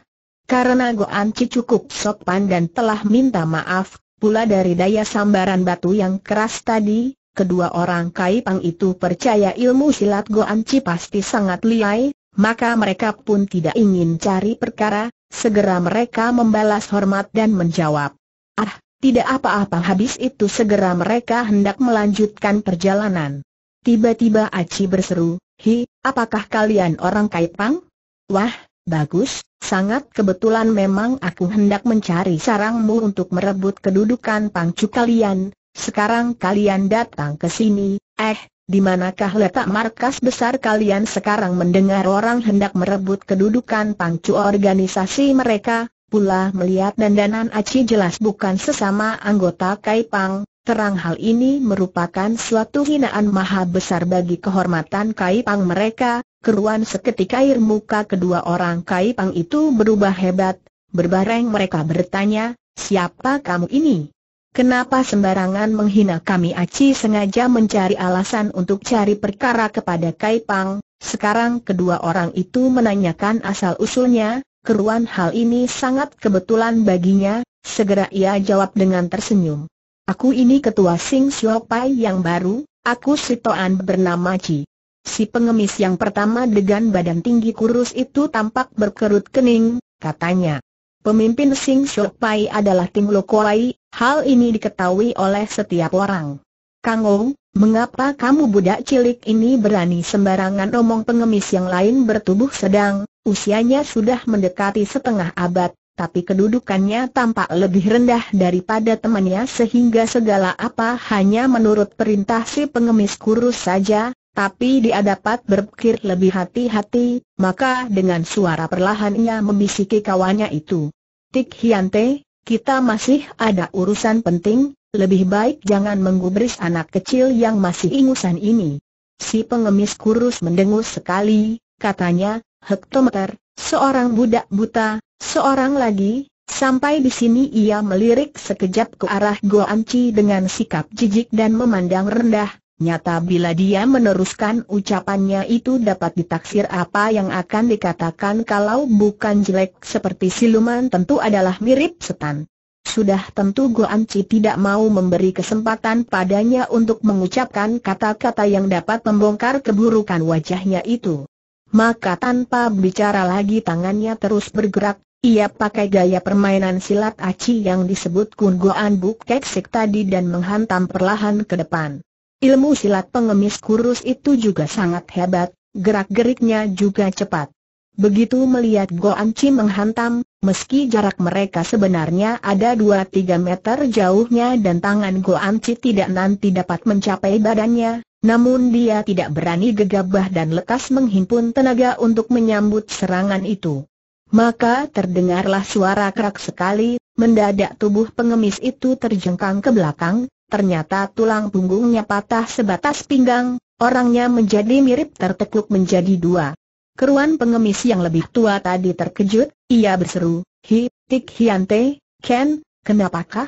Karena Goan Ci cukup sopan dan telah minta maaf, pula dari daya sambaran batu yang keras tadi, kedua orang Kaipang itu percaya ilmu silat Goan Ci pasti sangat liai, maka mereka pun tidak ingin cari perkara, segera mereka membalas hormat dan menjawab. Ah, tidak apa-apa habis itu segera mereka hendak melanjutkan perjalanan. Tiba-tiba Aci berseru, Hi, apakah kalian orang Kaipang? Wah, bagus, sangat kebetulan memang aku hendak mencari sarangmu untuk merebut kedudukan pangcu kalian. Sekarang kalian datang ke sini, eh, di manakah letak markas besar kalian sekarang mendengar orang hendak merebut kedudukan pangcu organisasi mereka? Pula melihat dandanan Aci jelas bukan sesama anggota Kaipang, Terang hal ini merupakan suatu hinaan maha besar bagi kehormatan Kaipang mereka, keruan seketika air muka kedua orang Kaipang itu berubah hebat, berbareng mereka bertanya, siapa kamu ini? Kenapa sembarangan menghina kami Aci sengaja mencari alasan untuk cari perkara kepada Kaipang, sekarang kedua orang itu menanyakan asal-usulnya, keruan hal ini sangat kebetulan baginya, segera ia jawab dengan tersenyum. Aku ini ketua Sing Siok Pai yang baru, aku si Toan bernama Ji. Si pengemis yang pertama dengan badan tinggi kurus itu tampak berkerut kening, katanya. Pemimpin Sing Siok Pai adalah Ting Lokoai, hal ini diketahui oleh setiap orang. Kang Ong, mengapa kamu budak cilik ini berani sembarangan omong pengemis yang lain bertubuh sedang, usianya sudah mendekati setengah abad, tapi kedudukannya tampak lebih rendah daripada temannya sehingga segala apa hanya menurut perintah si pengemis kurus saja, tapi dia dapat berpikir lebih hati-hati, maka dengan suara perlahan ia membisiki kawannya itu. Tik Hiante, kita masih ada urusan penting, lebih baik jangan menggubris anak kecil yang masih ingusan ini. Si pengemis kurus mendengus sekali, katanya, hektometer, seorang budak buta, Seorang lagi, sampai di sini ia melirik sekejap ke arah Anci dengan sikap jijik dan memandang rendah, Nyata bila dia meneruskan ucapannya itu dapat ditaksir apa yang akan dikatakan kalau bukan jelek seperti siluman tentu adalah mirip setan. Sudah tentu Anci tidak mau memberi kesempatan padanya untuk mengucapkan kata-kata yang dapat membongkar keburukan wajahnya itu. Maka tanpa bicara lagi tangannya terus bergerak, ia pakai gaya permainan silat aci yang disebut kungguan Buk Keksik tadi dan menghantam perlahan ke depan. Ilmu silat pengemis kurus itu juga sangat hebat, gerak-geriknya juga cepat. Begitu melihat Goan Chi menghantam, meski jarak mereka sebenarnya ada 2-3 meter jauhnya dan tangan Goan Chi tidak nanti dapat mencapai badannya, namun dia tidak berani gegabah dan lekas menghimpun tenaga untuk menyambut serangan itu. Maka terdengarlah suara kerak sekali, mendadak tubuh pengemis itu terjengkang ke belakang, ternyata tulang punggungnya patah sebatas pinggang, orangnya menjadi mirip tertekuk menjadi dua. Keruan pengemis yang lebih tua tadi terkejut, ia berseru, Hi, Tik Hiante, Ken, kenapakah?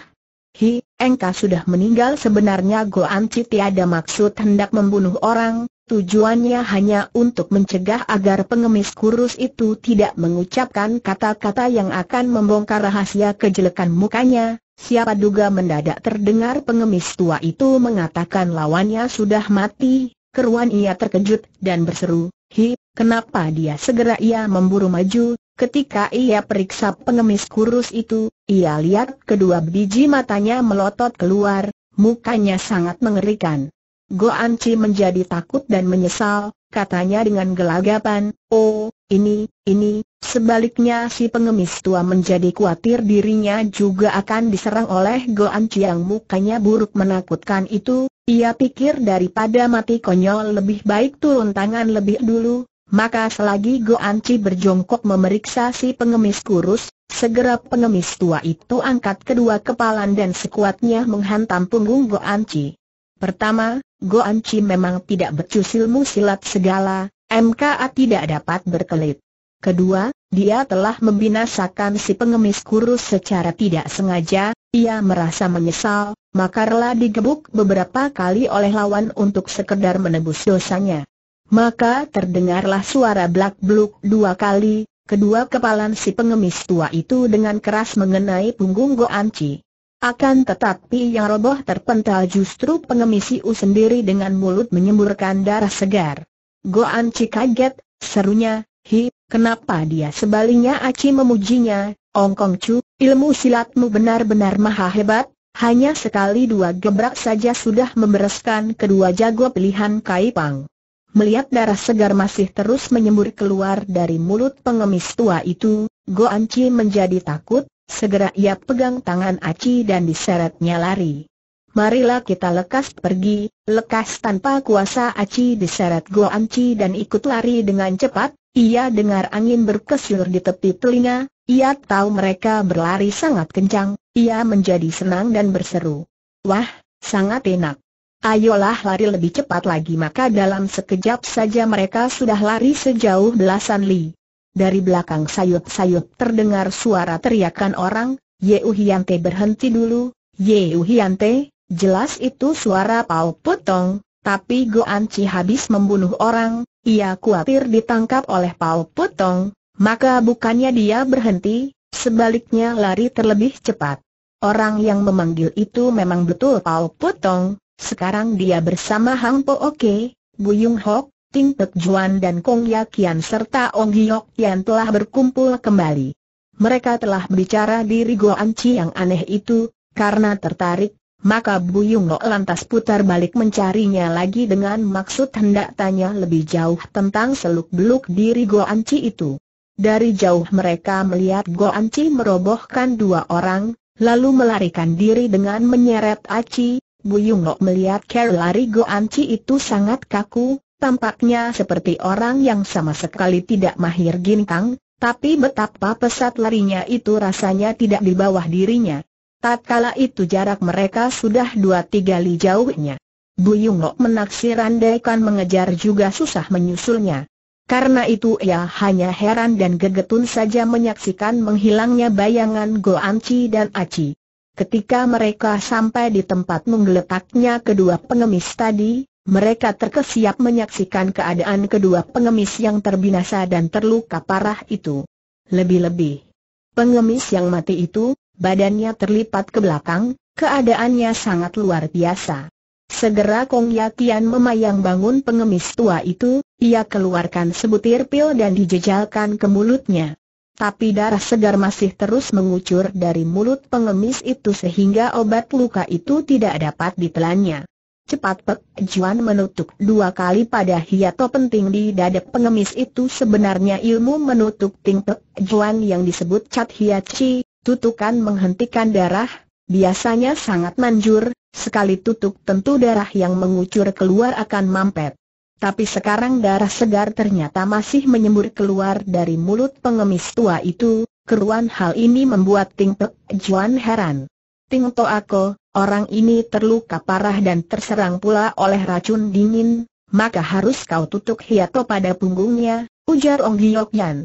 Hi, engkau sudah meninggal sebenarnya Goan Ci tiada maksud hendak membunuh orang, Tujuannya hanya untuk mencegah agar pengemis kurus itu tidak mengucapkan kata-kata yang akan membongkar rahasia kejelekan mukanya. Siapa duga mendadak terdengar pengemis tua itu mengatakan lawannya sudah mati, keruan ia terkejut dan berseru, Hi, kenapa dia segera ia memburu maju, ketika ia periksa pengemis kurus itu, ia lihat kedua biji matanya melotot keluar, mukanya sangat mengerikan. Chi menjadi takut dan menyesal, katanya dengan gelagapan, oh, ini, ini, sebaliknya si pengemis tua menjadi khawatir dirinya juga akan diserang oleh Chi yang mukanya buruk menakutkan itu, ia pikir daripada mati konyol lebih baik turun tangan lebih dulu, maka selagi Chi berjongkok memeriksa si pengemis kurus, segera pengemis tua itu angkat kedua kepalan dan sekuatnya menghantam punggung Chi. Pertama, Goan Chi memang tidak becus ilmu silat segala, MKA tidak dapat berkelit. Kedua, dia telah membinasakan si pengemis kurus secara tidak sengaja, ia merasa menyesal, maka rela digebuk beberapa kali oleh lawan untuk sekedar menebus dosanya. Maka terdengarlah suara blak-bluk dua kali, kedua kepalan si pengemis tua itu dengan keras mengenai punggung Goan Chi. Akan tetapi yang roboh terpental justru pengemisi u sendiri dengan mulut menyemburkan darah segar. Goan Anci kaget, serunya, hi, kenapa dia sebaliknya Aci memujinya, Ong Kong Chu, ilmu silatmu benar-benar maha hebat, hanya sekali dua gebrak saja sudah membereskan kedua jago pilihan Kai Pang. Melihat darah segar masih terus menyembur keluar dari mulut pengemis tua itu, Goan Anci menjadi takut, Segera ia pegang tangan Aci dan diseretnya lari. Marilah kita lekas pergi, lekas tanpa kuasa Aci diseret Go Anci dan ikut lari dengan cepat, ia dengar angin berkesur di tepi telinga, ia tahu mereka berlari sangat kencang, ia menjadi senang dan berseru. Wah, sangat enak. Ayolah lari lebih cepat lagi maka dalam sekejap saja mereka sudah lari sejauh belasan li. Dari belakang sayup-sayup terdengar suara teriakan orang, Yeu Hiante berhenti dulu, Yeu Hiante, jelas itu suara Pau Putong, tapi go anci habis membunuh orang, ia khawatir ditangkap oleh Pau Putong, maka bukannya dia berhenti, sebaliknya lari terlebih cepat. Orang yang memanggil itu memang betul Pau Putong, sekarang dia bersama Hang Po Oke, Bu Buyung Hok, Ting Pek Juan dan Kong ya Kian serta Ong Giok Yan telah berkumpul kembali. Mereka telah berbicara di Rigo Anci yang aneh itu, karena tertarik, maka Yung Lo lantas putar balik mencarinya lagi dengan maksud hendak tanya lebih jauh tentang seluk-beluk di Rigo Anci itu. Dari jauh mereka melihat Goanci merobohkan dua orang, lalu melarikan diri dengan menyeret Aci. Yung Lo melihat care lari Goanci itu sangat kaku, Tampaknya seperti orang yang sama sekali tidak mahir gintang, tapi betapa pesat larinya itu rasanya tidak di bawah dirinya. Tatkala itu jarak mereka sudah dua tiga li jauhnya. Bu Nok menaksir kan mengejar juga susah menyusulnya. Karena itu ia hanya heran dan gegetun saja menyaksikan menghilangnya bayangan Go Anci dan Aci. Ketika mereka sampai di tempat menggeletaknya kedua pengemis tadi, mereka terkesiap menyaksikan keadaan kedua pengemis yang terbinasa dan terluka parah itu. Lebih-lebih, pengemis yang mati itu, badannya terlipat ke belakang, keadaannya sangat luar biasa. Segera Kong Yatian memayang bangun pengemis tua itu, ia keluarkan sebutir pil dan dijejalkan ke mulutnya. Tapi darah segar masih terus mengucur dari mulut pengemis itu sehingga obat luka itu tidak dapat ditelannya. Cepat Pek Juan menutup dua kali pada hiato penting di dada pengemis itu sebenarnya ilmu menutup ting Pek Juan yang disebut cat Chi, tutukan menghentikan darah, biasanya sangat manjur, sekali tutup tentu darah yang mengucur keluar akan mampet. Tapi sekarang darah segar ternyata masih menyembur keluar dari mulut pengemis tua itu, keruan hal ini membuat Ting Pek Juan heran. Ting Toako, Ako, orang ini terluka parah dan terserang pula oleh racun dingin, maka harus kau tutup hiato pada punggungnya, ujar Ong Giyok Yan.